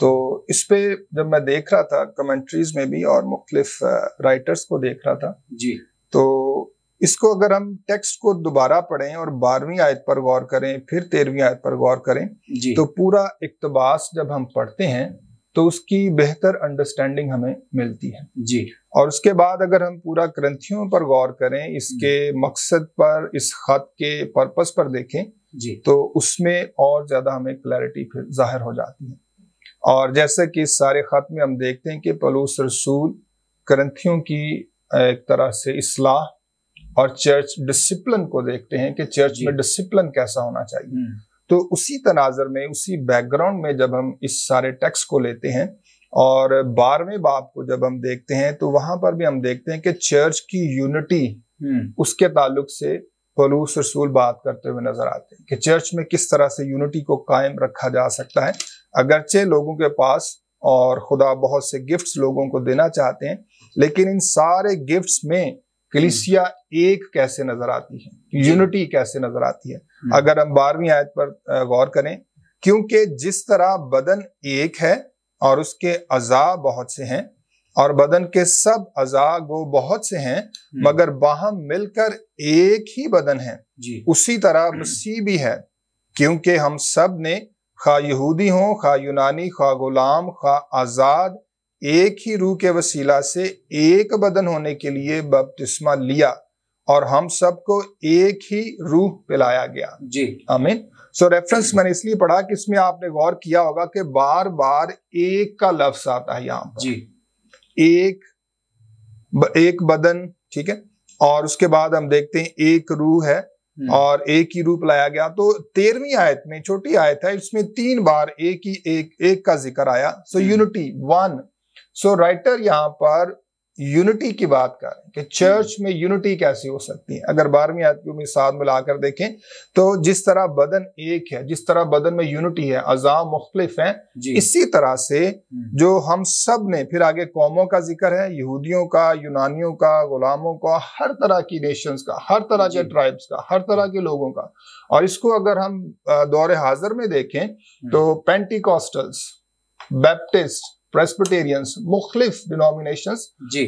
तो इस पे जब मैं देख रहा था कमेंट्रीज में भी और मुख्तलिफ राइटर्स को देख रहा था जी तो इसको अगर हम टेक्स्ट को दोबारा पढ़ें और बारहवीं आयत पर गौर करें फिर तेरहवीं आयत पर गौर करें जी। तो पूरा इकतबास जब हम पढ़ते हैं तो उसकी बेहतर अंडरस्टैंडिंग हमें मिलती है जी और उसके बाद अगर हम पूरा ग्रंथियों पर गौर करें इसके हम्म। मकसद पर इस खत के पर्पस पर देखें जी तो उसमें और ज्यादा हमें क्लैरिटी फिर जाहिर हो जाती है और जैसे कि इस सारे खत में हम देखते हैं कि पलूस रसूल ग्रंथियों की एक तरह से इसलाह और चर्च डिसिप्लिन को देखते हैं कि चर्च में डिसिप्लिन कैसा होना चाहिए हम्म। तो उसी तनाजर में उसी बैकग्राउंड में जब हम इस सारे टैक्स को लेते हैं और बारहवें बाप को जब हम देखते हैं तो वहां पर भी हम देखते हैं कि चर्च की यूनिटी हम्म। उसके ताल्लुक से पलूस रसूल बात करते हुए नजर आते हैं कि चर्च में किस तरह से यूनिटी को कायम रखा जा सकता है अगरचे लोगों के पास और खुदा बहुत से गिफ्ट्स लोगों को देना चाहते हैं लेकिन इन सारे गिफ्ट्स में हम्म। कलिसिया एक कैसे नजर आती है यूनिटी कैसे नजर आती है हम्म। अगर हम बारहवीं आयत पर गौर करें क्योंकि जिस तरह बदन एक है और उसके अज़ा बहुत से हैं और बदन के सब अज़ा गो बहुत से हैं हम्म। मगर बाहम मिलकर एक ही बदन है उसी तरह मसीह हम्म। भी है क्योंकि हम सब ने खा यहूदी हो खा यूनानी खा गुलाम खा आज़ाद एक ही रूह के वसीला से एक बदन होने के लिए बपतिस्मा लिया और हम सबको एक ही रूह पिलाया गया जी आमीन सो रेफरेंस मैंने इसलिए पढ़ा कि इसमें आपने गौर किया होगा कि बार बार एक का लफ्ज आता है यहां जी एक ब, एक बदन ठीक है और उसके बाद हम देखते हैं एक रूह है हम्म। और एक ही रूप लाया गया तो तेरहवीं आयत में छोटी आयत है इसमें तीन बार एक ही एक एक का जिक्र आया so unity one so writer यहां पर यूनिटी की बात करें कि चर्च में यूनिटी कैसी हो सकती है अगर बारहवीं आदमियों में साथ मिलाकर देखें तो जिस तरह बदन एक है जिस तरह बदन में यूनिटी है अजाम मुख्तलिफ है इसी तरह से हम्म। जो हम सब ने फिर आगे कौमों का जिक्र है यहूदियों का यूनानियों का गुलामों का हर तरह की नेशंस का हर तरह के ट्राइब्स का हर तरह के लोगों का और इसको अगर हम दौरे हाजिर में देखें हम्म। तो पेंटिकॉस्टल्स बैप्टिस्ट प्रेस्पिटेरियंस मुख्तलिफ डिनोमिनेशन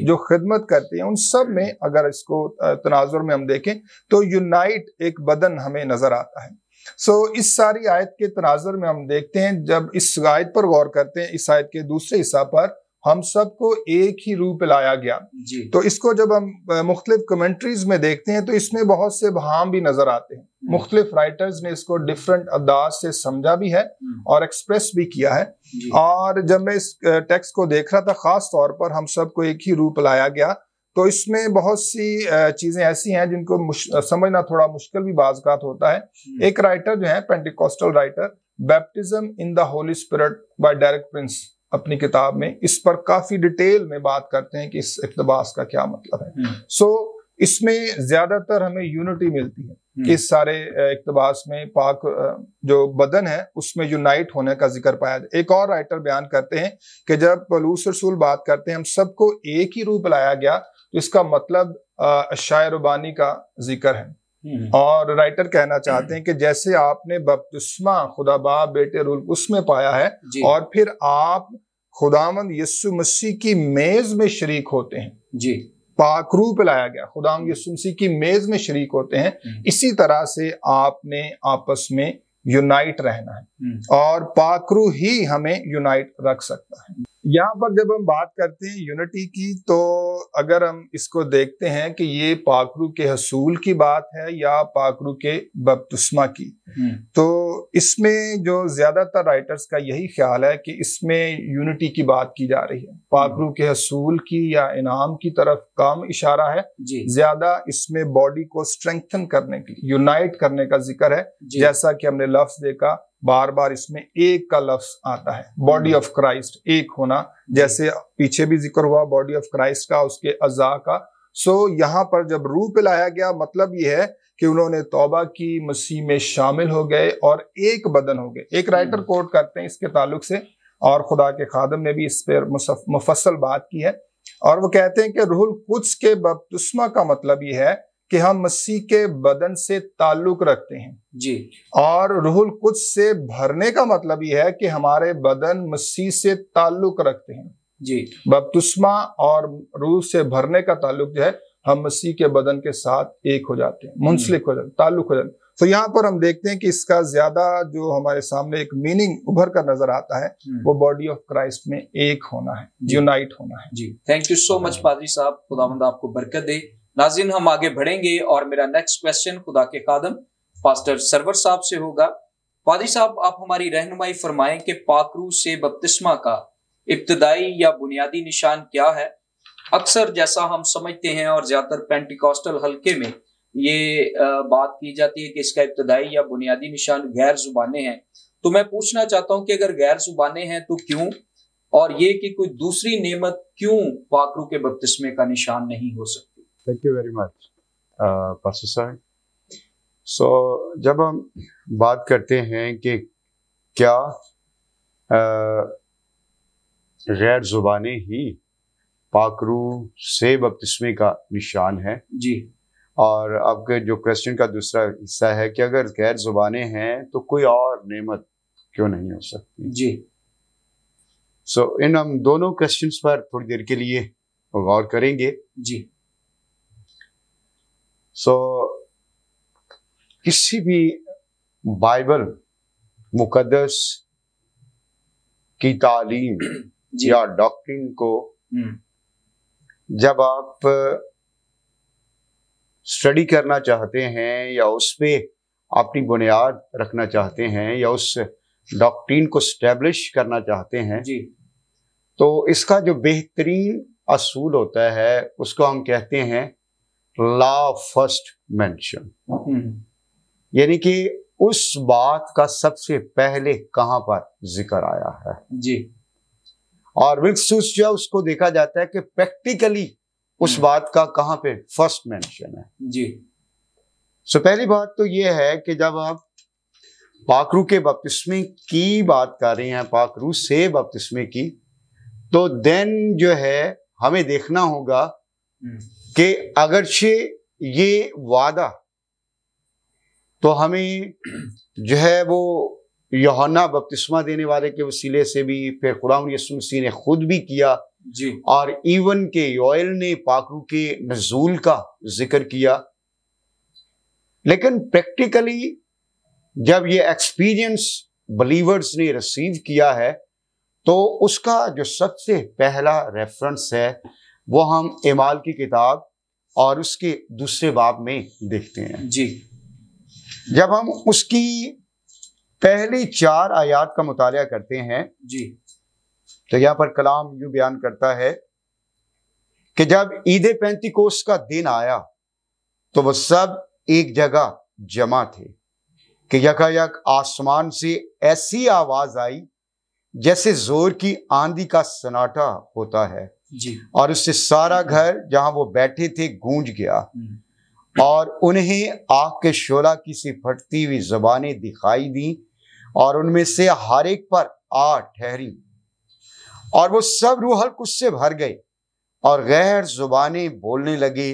जो खिदमत करते हैं उन सब में अगर इसको तनाजुर में हम देखें तो यूनाइट एक बदन हमें नजर आता है सो so, इस सारी आयत के तनाजर में हम देखते हैं जब इस आयत पर गौर करते हैं इस आयत के दूसरे हिस्सा पर हम सबको एक ही रूप लाया गया तो इसको जब हम मुख्तलिफ कमेंट्रीज में देखते हैं तो इसमें बहुत से भाम भी नजर आते हैं हम्म। मुख्तलिफ राइटर्स ने इसको डिफरेंट अंदाज से समझा भी है हम्म। और एक्सप्रेस भी किया है और जब मैं इस टेक्स्ट को देख रहा था खास तौर पर हम सबको एक ही रूप लाया गया तो इसमें बहुत सी चीजें ऐसी हैं जिनको समझना थोड़ा मुश्किल भी बाजगात होता है हम्म। एक राइटर जो है Pentecostal writer baptism in the Holy Spirit by Derek Prince अपनी किताब में इस पर काफी डिटेल में बात करते हैं कि इस इकतबास का क्या मतलब है सो हम्म। so, इसमें ज्यादातर हमें यूनिटी मिलती है हम्म। इस सारे इकतबास में पाक जो बदन है उसमें यूनाइट होने का जिक्र पाया जाए एक और राइटर बयान करते हैं कि जब पलूस रसूल बात करते हैं हम सबको एक ही रूप लाया गया तो इसका मतलब शायरबानी का जिक्र है हम्म। और राइटर कहना हम्म। चाहते हैं कि जैसे आपने बपतिस्मा खुदा बाप बेटे रूल उसमें पाया है और फिर आप खुदामंद यस्सु मसीह की मेज में शरीक होते हैं जी पाकरू पे लाया गया खुदाम यस्सु मसीह की मेज में शरीक होते हैं हम्म। इसी तरह से आपने आपस में यूनाइट रहना है और पाकरू ही हमें यूनाइट रख सकता है यहाँ पर जब हम बात करते हैं यूनिटी की तो अगर हम इसको देखते हैं कि ये पाखरू के हसूल की बात है या पाखरू के बपतुस्मा की हम्म। तो इसमें जो ज्यादातर राइटर्स का यही ख्याल है कि इसमें यूनिटी की बात की जा रही है पाखरू हम्म। के हसूल की या इनाम की तरफ काम इशारा है ज्यादा इसमें बॉडी को स्ट्रेंथन करने के लिए यूनाइट करने का जिक्र है जैसा कि हमने लफ्ज देखा बार बार इसमें एक का लफ्स आता है बॉडी ऑफ क्राइस्ट एक होना जैसे पीछे भी जिक्र हुआ बॉडी ऑफ क्राइस्ट का उसके अजा का सो यहाँ पर जब रूह पे लाया गया मतलब यह है कि उन्होंने तौबा की मसीह में शामिल हो गए और एक बदन हो गए एक राइटर कोट हम्म। करते हैं इसके ताल्लुक से और खुदा के खादम ने भी इस पर मुफसल बात की है और वो कहते हैं कि रूहुल कुछ के बपतुस्मा का मतलब यह है कि हम मसीह के बदन से ताल्लुक रखते हैं जी और रूहुल कुछ से भरने का मतलब यह है कि हमारे बदन मसीह से ताल्लुक रखते हैं जी बपतुस्मा और रूह से भरने का ताल्लुक जो है हम मसीह के बदन के साथ एक हो जाते हैं मुंसलिक हो जाते ताल्लुक हो जाते तो यहाँ पर हम देखते हैं कि इसका ज्यादा जो हमारे सामने एक मीनिंग उभर कर नजर आता है हम्म। वो बॉडी ऑफ क्राइस्ट में एक होना है यूनाइट होना है जी थैंक यू सो मच पादरी साहब खुदा आपको बरकत दे नाजिन हम आगे बढ़ेंगे और मेरा नेक्स्ट क्वेश्चन खुदा के कादम पास्टर सरवर साहब से होगा पादी साहब आप हमारी रहनुमाई फरमाएं कि पाकरू से बपतिस्मा का इब्तदाई या बुनियादी निशान क्या है अक्सर जैसा हम समझते हैं और ज्यादातर पेंटिकॉस्टल हल्के में ये बात की जाती है कि इसका इब्तदाई या बुनियादी निशान गैर जुबाने हैं तो मैं पूछना चाहता हूं कि अगर गैर जुबाने हैं तो क्यों और ये कि कोई दूसरी नेमत क्यों पाकरू के बपतिस्मे का निशान नहीं हो सकता थैंक यू वेरी मच पासो साहब सो जब हम बात करते हैं कि क्या uh, गैर जुबानी ही पाकरू से बपतिस्मे का निशान है जी और आपके जो क्वेश्चन का दूसरा हिस्सा है कि अगर गैर जुबाने हैं तो कोई और नेमत क्यों नहीं हो सकती जी सो so, इन हम दोनों क्वेश्चंस पर थोड़ी देर के लिए गौर करेंगे जी सो so, किसी भी बाइबल मुकदस की तालीम या डॉक्ट्रिन को हम्म। जब आप स्टडी करना चाहते हैं या उस पर अपनी बुनियाद रखना चाहते हैं या उस डॉक्ट्रिन को स्टैब्लिश करना चाहते हैं जी। तो इसका जो बेहतरीन असूल होता है उसको हम कहते हैं लॉ फर्स्ट मेंशन यानी कि उस बात का सबसे पहले कहां पर जिक्र आया है जी और विक्सूस जो है उसको देखा जाता है कि प्रैक्टिकली उस हम्म। बात का कहां पे फर्स्ट मेंशन है जी सो so, पहली बात तो यह है कि जब आप पाकरू के बपतिस्मे की बात कर रहे हैं पाखरू से बपतिस्मे की तो देन जो है हमें देखना होगा हम्म। कि से ये वादा तो हमें जो है वो योना बपतिस्मा देने वाले के वसीले से भी फिर खुराम यसुमसी ने खुद भी किया जी और इवन के योल ने पाकरू के नजूल का जिक्र किया लेकिन प्रैक्टिकली जब ये एक्सपीरियंस बिलीवर्स ने रिसीव किया है तो उसका जो सबसे पहला रेफरेंस है वो हम इमाल की किताब और उसके दूसरे बाब में देखते हैं जी जब हम उसकी पहली चार आयात का मुताल करते हैं जी तो यहाँ पर कलाम यू बयान करता है कि जब ईद कोस का दिन आया तो वह सब एक जगह जमा थे कि यकायक आसमान से ऐसी आवाज आई जैसे जोर की आंधी का सन्नाटा होता है और उससे सारा घर जहां वो बैठे थे गूंज गया हम्म। और उन्हें आग के शोला की सी फटती हुई जबानें दिखाई दी और उनमें से हर एक पर आ ठहरी और वो सब रूहल कुछ से भर गए और गैर जुबानें बोलने लगे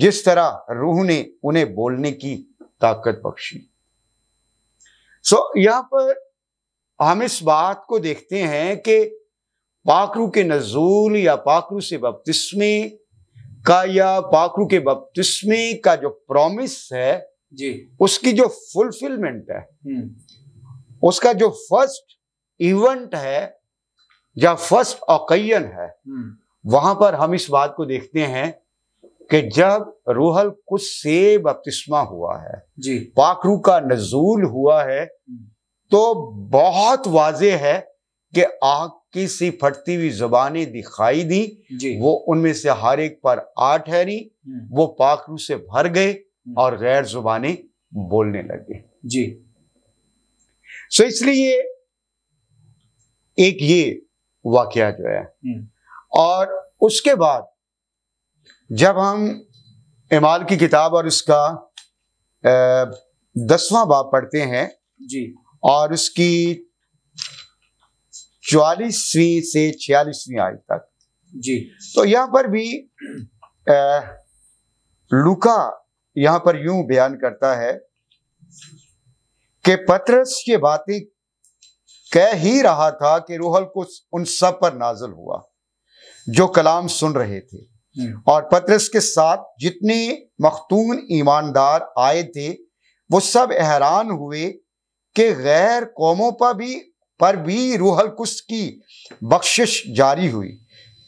जिस तरह रूह ने उन्हें बोलने की ताकत बख्शी सो यहां पर हम इस बात को देखते हैं कि पाकरू के नजूल या पाखरू से बपतिस्मे का या पाखरू के बपतिस्मे का जो प्रॉमिस है जी उसकी जो फुलफिलमेंट है हम्म। उसका जो फर्स्ट इवेंट है या फर्स्ट ओकैन है हम्म। वहां पर हम इस बात को देखते हैं कि जब रूहल कुछ से बपतिस्मा हुआ है जी पाखरू का नजूल हुआ है हम्म। तो बहुत वाजे है कि आग की सी फटती हुई जुबानें दिखाई दी वो उनमें से हर एक पर आ ठहरी हम्म। वो पाखरू से भर गए हम्म। और गैर जुबानें बोलने लगे जी सो इसलिए एक ये वाकया जो है हम्म। और उसके बाद जब हम इमाल की किताब और उसका दसवां बाब पढ़ते हैं जी और उसकी चालीसवीं से छियालीसवीं आयत तक जी तो यहां पर भी लुका यहां पर यूं बयान करता है कि पत्रस ये बातें कह ही रहा था कि रोहल को उन सब पर नाजल हुआ जो कलाम सुन रहे थे हम्म। और पत्रस के साथ जितने मखतून ईमानदार आए थे वो सब हैरान हुए कि गैर कौमों पर भी पर भी रूहल कुश की बख्शिश जारी हुई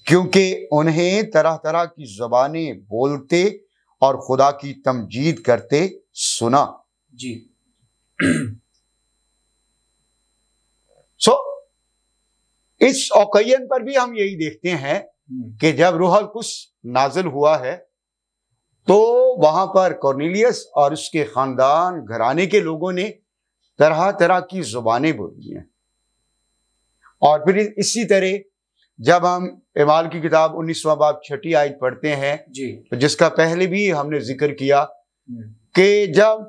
क्योंकि उन्हें तरह तरह की जबाने बोलते और खुदा की तमजीद करते सुना जी सो so, इस औकैन पर भी हम यही देखते हैं हम्म। कि जब रूहल कुश नाजिल हुआ है तो वहां पर कॉर्निलियस और उसके खानदान घराने के लोगों ने तरह तरह की जुबानें बोली हैं और फिर इसी तरह जब हम इमाल की किताब उन्नीसवा बाब छठी आयत पढ़ते हैं तो जिसका पहले भी हमने जिक्र किया हम्म। कि जब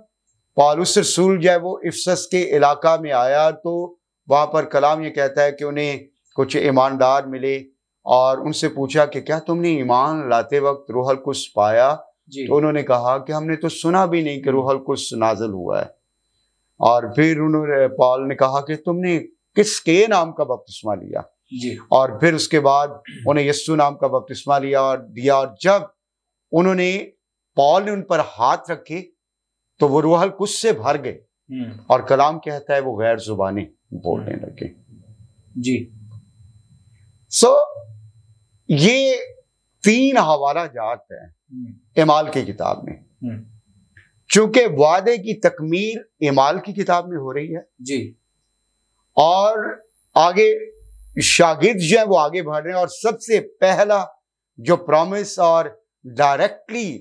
पालुस रसूल जो है वो इफ्सस के इलाका में आया तो वहां पर कलाम ये कहता है कि उन्हें कुछ ईमानदार मिले और उनसे पूछा कि क्या तुमने ईमान लाते वक्त रोहल कुछ पाया तो उन्होंने कहा कि हमने तो सुना भी नहीं कि रोहल कुछ नाजल हुआ है और फिर उन्होंने पॉल ने कहा कि तुमने किसके नाम का बपतिस्मा लिया जी। और फिर उसके बाद उन्हें यस्सु नाम का बपतिस्मा लिया और दिया और जब उन्होंने पॉल ने उन पर हाथ रखे तो वो रूहल कुछ से भर गए हम्म। और कलाम कहता है वो गैर जुबानी बोलने हम्म। लगे जी सो so, ये तीन हवाला जात है हम्म। इमाल की किताब में चूंकि वादे की तकमील इमाल की किताब में हो रही है जी और आगे शागिर्द जो है वो आगे बढ़ रहे हैं और सबसे पहला जो प्रॉमिस और डायरेक्टली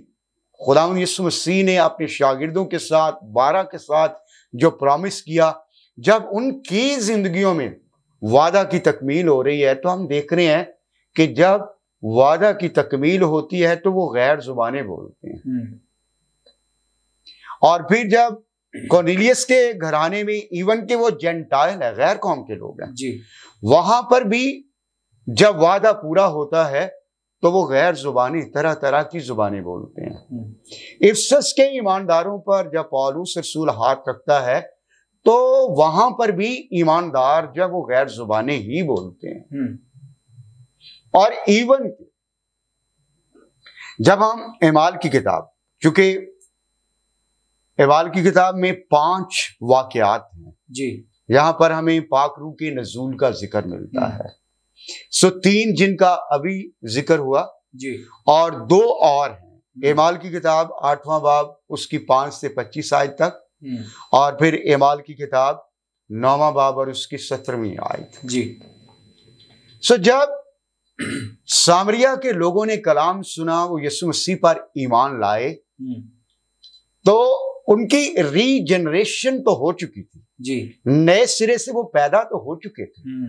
खुदा यसु मसीह ने अपने शागिर्दों के साथ बारह के साथ जो प्रॉमिस किया जब उनकी जिंदगियों में वादा की तकमील हो रही है तो हम देख रहे हैं कि जब वादा की तकमील होती है तो वो गैर जुबानें बोलते हैं हम्म। और फिर जब कॉर्निलियस के घराने में इवन के वो जेंटाइल है गैर कौम के लोग हैं जी वहां पर भी जब वादा पूरा होता है तो वो गैर जुबानी तरह तरह की जुबानें बोलते हैं हम्म। इफ्सस के ईमानदारों पर जब पॉलूस रसूल हाथ रखता है तो वहां पर भी ईमानदार जब वो गैर जुबानें ही बोलते हैं हम्म। और इवन जब हम इमाल की किताब क्योंकि इबाल की किताब में पांच वाकयात हैं जी यहाँ पर हमें पाकरू के नजूल का जिक्र मिलता हम्म। है सो तीन जिनका अभी जिक्र हुआ जी और दो और हैं हम्म। एमाल की किताब आठवां बाब उसकी पांच से पच्चीस आय तक हम्म। और फिर एमाल की किताब नौवा बाब और उसकी सत्रहवीं आयत जी सो जब सामरिया के लोगों ने कलाम सुना वो यसु मसीह पर ईमान लाए तो उनकी रीजनरेशन तो हो चुकी थी जी नए सिरे से वो पैदा तो हो चुके थे हम्म।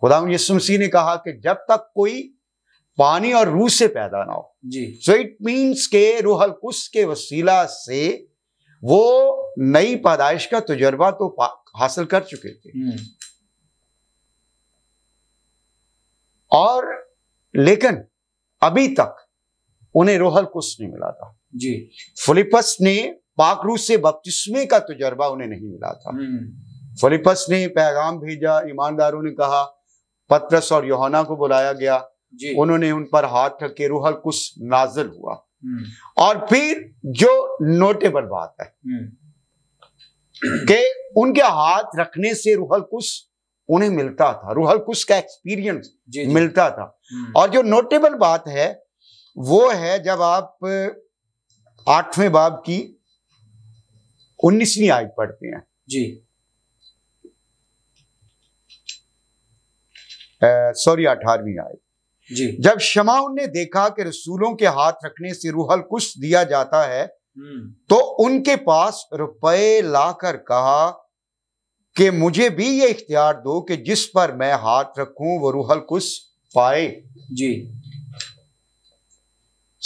खुदा यसुमसी ने कहा कि जब तक कोई पानी और रूह से पैदा ना हो जी सो इट मीन्स के रूहल कुछ के वसीला से वो नई पैदाइश का तजर्बा तो हासिल कर चुके थे हम्म। और लेकिन अभी तक उन्हें रोहल कुछ नहीं मिला था जी फिलिपस ने पाक से बपतिस्मे का तजर्बा उन्हें नहीं मिला था हम्म। फलिपस ने पैगाम भेजा ईमानदारों ने कहा पत्रस और योहना को बुलाया गया उन्होंने उन पर हाथ रखे रूहल कुछ नाजल हुआ हम्म। और फिर जो नोटेबल बात है हम्म। कि उनके हाथ रखने से रूहल कुछ उन्हें मिलता था रूहल कुछ का एक्सपीरियंस मिलता था और जो नोटेबल बात है वो है जब आप आठवें बाब की उन्नीसवीं आयत पढ़ते हैं जी सॉरी अठारहवीं आयत जी जब शमाउन ने देखा कि रसूलों के हाथ रखने से रूहल कुछ दिया जाता है हम्म। तो उनके पास रुपए लाकर कहा कि मुझे भी ये इख्तियार दो कि जिस पर मैं हाथ रखूं वो रूहल कुछ पाए जी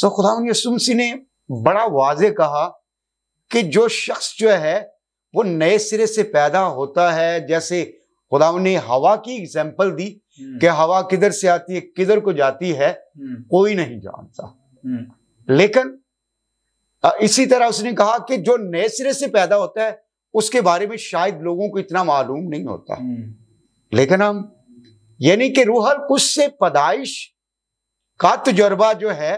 सो खुदा यसुमसी ने बड़ा वाजे कहा कि जो शख्स जो है वो नए सिरे से पैदा होता है जैसे खुदा ने हवा की एग्जाम्पल दी हम्म। कि हवा किधर से आती है किधर को जाती है हम्म। कोई नहीं जानता हम्म। लेकिन इसी तरह उसने कहा कि जो नए सिरे से पैदा होता है उसके बारे में शायद लोगों को इतना मालूम नहीं होता लेकिन हम यानी कि रूहल कुछ से पदाइश का तजर्बा जो है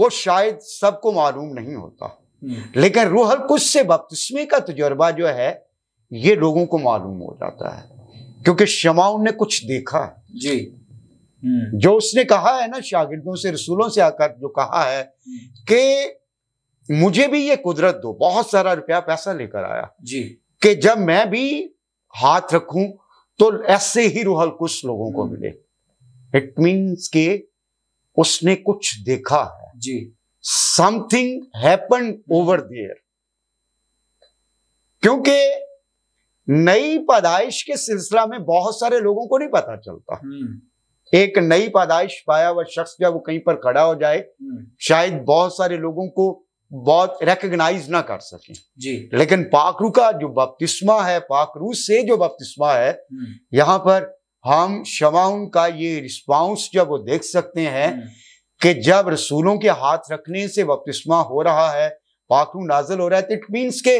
वो शायद सबको मालूम नहीं होता हम्म। लेकिन रूहल कुछ से बपतिस्मे का तजर्बा जो है ये लोगों को मालूम हो जाता है क्योंकि शमाउन ने कुछ देखा है जी हम्म। जो उसने कहा है ना शागिदों से रसूलों से आकर जो कहा है हम्म। कि मुझे भी ये कुदरत दो बहुत सारा रुपया पैसा लेकर आया जी कि जब मैं भी हाथ रखूं तो ऐसे ही रूहल कुछ लोगों को मिले इट मीन्स के उसने कुछ देखा है जी समथिंग हैपन ओवर दियर क्योंकि नई पैदाइश के सिलसिला में बहुत सारे लोगों को नहीं पता चलता हम्म। एक नई पैदाइश पाया हुआ शख्स जब वो कहीं पर खड़ा हो जाए हम्म। शायद बहुत सारे लोगों को बहुत रिकग्नाइज ना कर सके जी लेकिन पाखरू का जो बपतिस्मा है पाखरू से जो बपतिस्मा है हम्म। यहां पर हम शमाउन का ये रिस्पांस जब वो देख सकते हैं कि जब रसूलों के हाथ रखने से बपतिस्मा हो रहा है पाखरू नाजल हो रहा है तो इट मीन्स के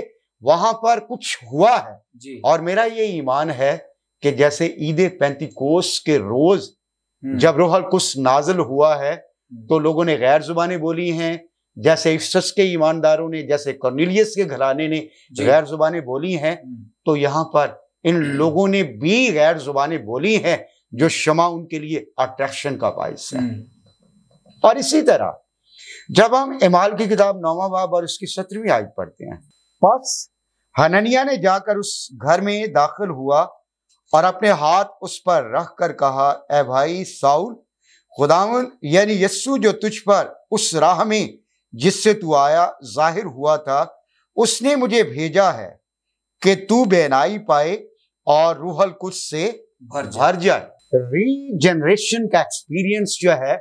वहां पर कुछ हुआ है जी। और मेरा ये ईमान है कि जैसे ईद पैंतीकोस के रोज हम्म। जब रोहल कुछ नाजल हुआ है हम्म। तो लोगों ने गैर जुबानें बोली हैं जैसे इफ्सस के ईमानदारों ने जैसे कॉर्निलियस के घराने ने गैर जुबानें बोली हैं हम्म। तो यहाँ पर इन लोगों ने भी गैर जुबानें बोली हैं जो शमा उनके लिए अट्रैक्शन का बायस है और इसी तरह जब हम इमाल की किताब नौवा बाब और उसकी सत्रहवीं आयत पढ़ते हैं बस हननिया ने जाकर उस घर में दाखिल हुआ और अपने हाथ उस पर रख कर कहा ए भाई साउल खुदावन यानी यस्सु जो तुझ पर उस राह में जिससे तू आया जाहिर हुआ था उसने मुझे भेजा है कि तू बेनाई पाए और रूहल कुछ से भर जाए रीजनरेशन का एक्सपीरियंस जो है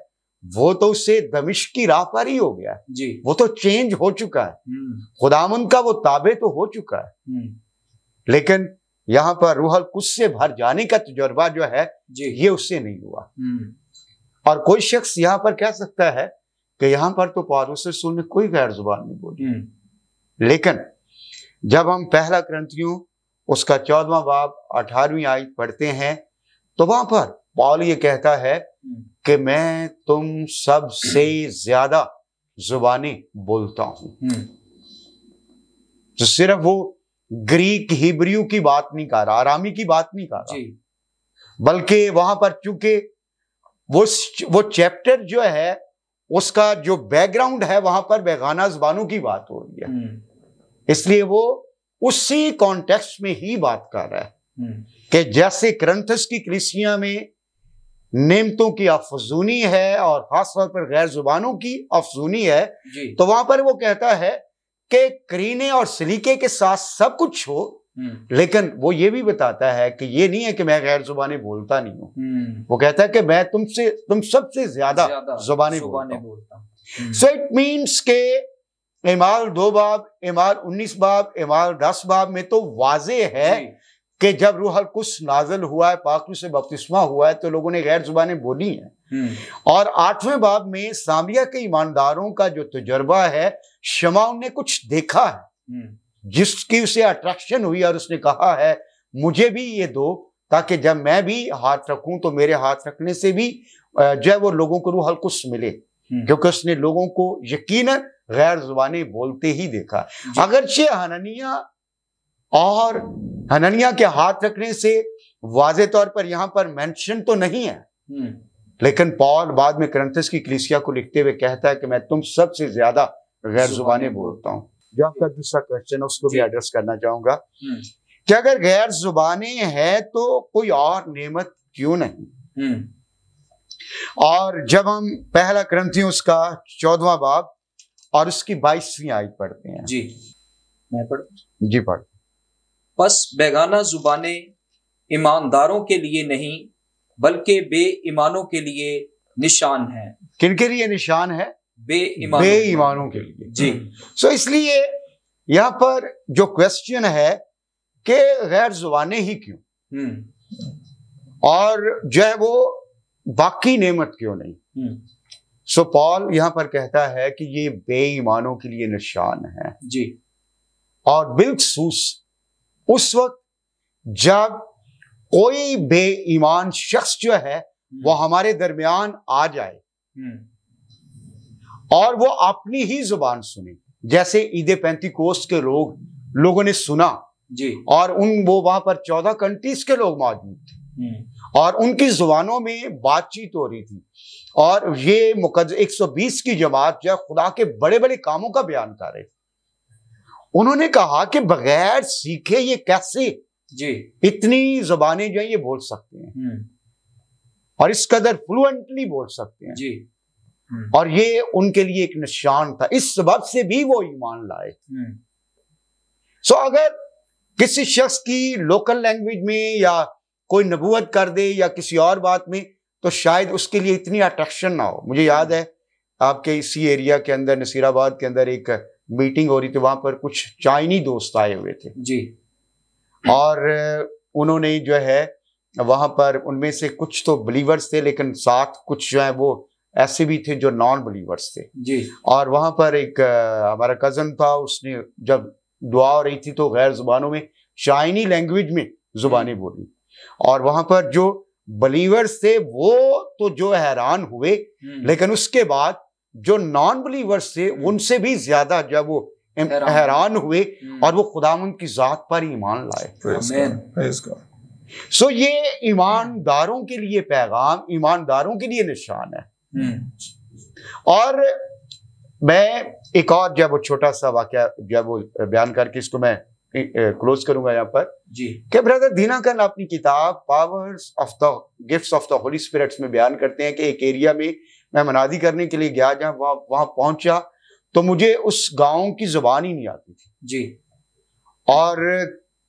वो तो उससे दमिश की राह पर ही हो गया है जी वो तो चेंज हो चुका है हम्म। खुदामन का वो ताबे तो हो चुका है हम्म। लेकिन यहां पर रूहल कुछ से भर जाने का तजुर्बा जो है जी ये उससे नहीं हुआ हम्म। और कोई शख्स यहां पर कह सकता है कि यहां पर तो पारूस रसूल ने कोई गैर जुबान नहीं बोली लेकिन जब हम पहला ग्रंथियों उसका चौदवा बाब अठारहवीं आयत पढ़ते हैं तो वहां पर पॉल ये कहता है कि मैं तुम सबसे ज्यादा जुबानी बोलता हूं हम्म। तो सिर्फ वो ग्रीक हिब्रियू की बात नहीं कर रहा आरामी की बात नहीं कर रहा बल्कि वहां पर चूंकि वो वो चैप्टर जो है उसका जो बैकग्राउंड है वहां पर बेगाना जबानों की बात हो रही है हम्म। इसलिए वो उसी कॉन्टेक्स्ट में ही बात कर रहा है हम्म। कि जैसे क्रंथस की कृषिया में नेमतों की अफजूनी है और खासतौर पर गैर जुबानों की अफजूनी है तो वहां पर वो कहता है कि करीने और सलीके के साथ सब कुछ हो हम्म। लेकिन वो ये भी बताता है कि ये नहीं है कि मैं गैर जुबानी बोलता नहीं हूं हम्म। वो कहता है कि मैं तुमसे तुम सबसे ज्यादा जुबानी बोलता, सो इट मीन्स के इमाल दो बाब इमाल उन्नीस बाब इमाल दस बाब में तो वाजे है कि जब रूहल कुछ नाजल हुआ है पाकलू से बपतिस्मा हुआ है तो लोगों ने गैर जुबानें बोली हैं हम्म। और आठवें बाब में सामिया के ईमानदारों का जो तजर्बा है शमा ने कुछ देखा है हम्म। जिसकी उसे अट्रैक्शन हुई और उसने कहा है मुझे भी ये दो ताकि जब मैं भी हाथ रखूं तो मेरे हाथ रखने से भी जो है वो लोगों को रूहल कुछ मिले हम्म। क्योंकि उसने लोगों को यकीन गैर जुबानें बोलते ही देखा अगरचे हननिया और हननिया के हाथ रखने से वाज तौर पर यहां पर मेंशन तो नहीं है हम्म। लेकिन पॉल बाद में क्रंथस की क्लिसिया को लिखते हुए कहता है कि मैं तुम सबसे ज्यादा गैर जुबाने बोलता हूं जो आपका दूसरा क्वेश्चन है उसको भी एड्रेस करना चाहूंगा हम्म। कि अगर गैर जुबाने हैं तो कोई और नेमत क्यों नहीं हम्म। और जब हम पहला ग्रंथियों उसका चौदवा बाब और उसकी बाईसवीं आयत पढ़ते हैं जी मैं पढ़ जी पढ़ बस बेगाना जुबानें ईमानदारों के लिए नहीं बल्कि बे ईमानों के लिए निशान है किन के लिए निशान है बे ईमान बे ईमानों के लिए जी सो so, इसलिए यहाँ पर जो क्वेश्चन है कि गैर जुबान ही क्यों हम्म। और जो है वो बाकी नेमत क्यों नहीं सो पॉल यहां पर कहता है कि ये बेईमानों के लिए निशान है जी और बिलखसूस उस वक्त जब कोई बेईमान शख्स जो है हम्म। वो हमारे दरमियान आ जाए हम्म। और वो अपनी ही जुबान सुने जैसे ईद पैंती कोस के लोग लोगों ने सुना जी और उन वो वहां पर चौदह कंट्रीज के लोग मौजूद थे हम्म। और उनकी जुबानों में बातचीत हो रही थी और ये मुकद 120 की जमात जो खुदा के बड़े बड़े कामों का बयान कर रहे थे उन्होंने कहा कि बगैर सीखे ये कैसे जी इतनी जुबानें जो है ये बोल सकते हैं हम्म। और इस कदर फ्लुएंटली बोल सकते हैं जी हम्म। और ये उनके लिए एक निशान था इस सब से भी वो ईमान लाए सो हम्म। अगर किसी शख्स की लोकल लैंग्वेज में या कोई नबूत कर दे या किसी और बात में तो शायद उसके लिए इतनी अट्रैक्शन ना हो मुझे याद है आपके इसी एरिया के अंदर नसीराबाद के अंदर एक मीटिंग हो रही थी वहां पर कुछ चाइनी दोस्त आए हुए थे जी और उन्होंने जो है वहां पर उनमें से कुछ तो बिलीवर्स थे लेकिन साथ कुछ जो है वो ऐसे भी थे जो नॉन बिलीवर्स थे जी और वहां पर एक हमारा कज़न था उसने जब दुआ हो रही थी तो गैर जुबानों में चाइनी लैंग्वेज में जुबानी हम्म। बोली और वहां पर जो बिलीवर्स थे वो तो जो हैरान हुए हम्म। लेकिन उसके बाद जो नॉन बिलीवर्स थे हम्म। उनसे भी ज्यादा जब वो हैरान हुए हम्म। और वो खुदा की जात पर ईमान लाए सो ये ईमानदारों के लिए पैगाम ईमानदारों के लिए निशान है हम्म। और मैं एक और जब वो छोटा सा वाक्य जब वो बयान करके इसको मैं क्लोज करूंगा यहाँ पर जी क्या ब्रदर दीनाकन अपनी किताब powers of the gifts of the Holy Spirits में बयान करते हैं कि एक एरिया में मनादी करने के लिए गया जहां वहां वहां पहुंचा तो मुझे उस गाँव की जुबान ही नहीं आती थी जी और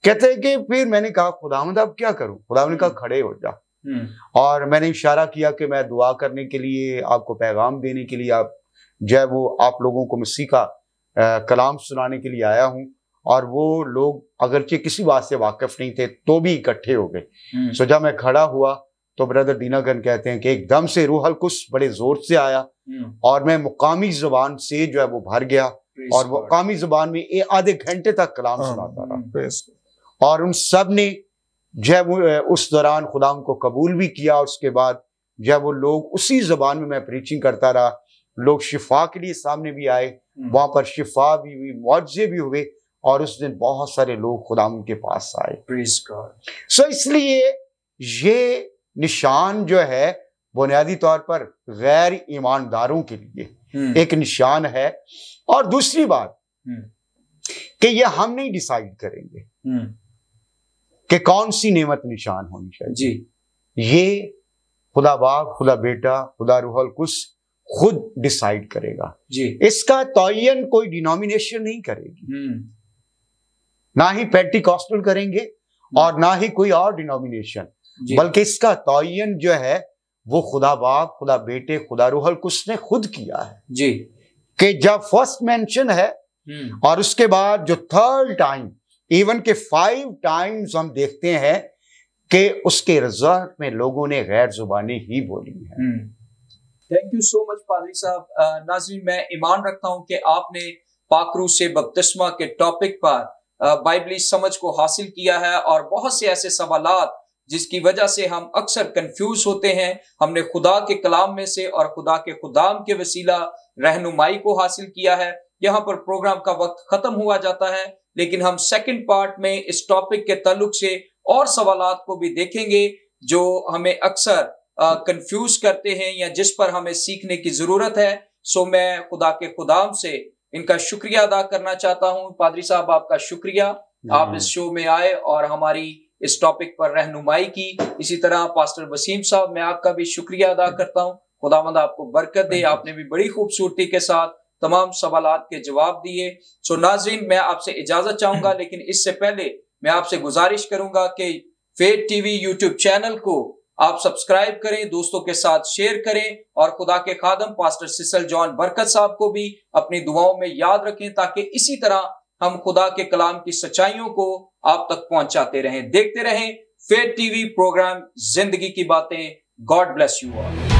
कहते हैं कि फिर मैंने कहा खुदामद अब क्या करूं खुदा ने कहा हम्म। खड़े हो जा हम्म। और मैंने इशारा किया कि मैं दुआ करने के लिए आपको पैगाम देने के लिए आप जो है वो आप लोगों को मसीह का कलाम सुनाने के लिए आया हूं और वो लोग अगरचे किसी बात से वाकिफ नहीं थे तो भी इकट्ठे हो गए हम्म। सो जब मैं खड़ा हुआ तो ब्रदर दीनागन कहते हैं कि एकदम से रूहल कुछ बड़े जोर से आया हम्म। और मैं मुकामी जुबान से जो है वो भर गया और मुकामी जुबान में आधे घंटे तक कलाम हाँ। सुनाता रहा हम्म। और उन सब ने जो है उस दौरान खुदाम को कबूल भी किया और उसके बाद जो वो लोग उसी जबान में मैं प्रीचिंग करता रहा लोग शिफा के लिए सामने भी आए हम्म। वहां पर शिफा भी हुई मुआवजे भी हुए और उस दिन बहुत सारे लोग खुदाम के पास आए सो so इसलिए ये निशान जो है बुनियादी तौर पर गैर ईमानदारों के लिए हम्म। एक निशान है और दूसरी बात हम्म। कि यह हम नहीं डिसाइड करेंगे हम्म। कि कौन सी नेमत निशान होनी चाहिए जी ये खुदा बाप खुदा बेटा खुदा रूहल कुछ खुद डिसाइड करेगा जी इसका तोयन कोई डिनोमिनेशन नहीं करेगी ना ही पेंटिकॉस्टल करेंगे और ना ही कोई और डिनोमिनेशन बल्कि इसका तयन जो है वो खुदा बाप खुदा बेटे खुदा रूहल कुछ ने खुद किया है जी कि जब फर्स्ट मेंशन है हम्म। और उसके बाद जो थर्ड टाइम इवन के फाइव टाइम्स हम देखते हैं कि उसके रिजल्ट में लोगों ने गैर जुबानी ही बोली है थैंक यू सो मच पादरी साहब नाजी मैं ईमान रखता हूं कि आपने पाकरू से बपतिस्मा के टॉपिक पर बाइबली समझ को हासिल किया है और बहुत से ऐसे सवालात जिसकी वजह से हम अक्सर कंफ्यूज होते हैं हमने खुदा के कलाम में से और खुदा के खुदाम के वसीला रहनुमाई को हासिल किया है यहाँ पर प्रोग्राम का वक्त खत्म हुआ जाता है लेकिन हम सेकंड पार्ट में इस टॉपिक के तल्लुक से और सवाल को भी देखेंगे जो हमें अक्सर कंफ्यूज करते हैं या जिस पर हमें सीखने की जरूरत है सो मैं खुदा के खुदाम से इनका शुक्रिया अदा करना चाहता हूँ पादरी साहब आपका शुक्रिया आप हम्म। इस शो में आए और हमारी इस टॉपिक पर रहनुमाई की इसी तरह पास्टर वसीम साहब मैं आपका भी शुक्रिया अदा करता हूँ खुदामंद आपको बरकत दे आपने भी बड़ी खूबसूरती के साथ तमाम सवाल के जवाब दिए सो नाजिन मैं आपसे इजाजत चाहूंगा लेकिन इससे पहले मैं आपसे गुजारिश करूंगा कि फेड टीवी यूट्यूब चैनल को आप सब्सक्राइब करें दोस्तों के साथ शेयर करें और खुदा के खादम पास्टर सिसल जॉन बरकत साहब को भी अपनी दुआओं में याद रखें ताकि इसी तरह हम खुदा के कलाम की सच्चाइयों को आप तक पहुंचाते रहें देखते रहें फेड टीवी प्रोग्राम जिंदगी की बातें गॉड ब्लेस यू ऑल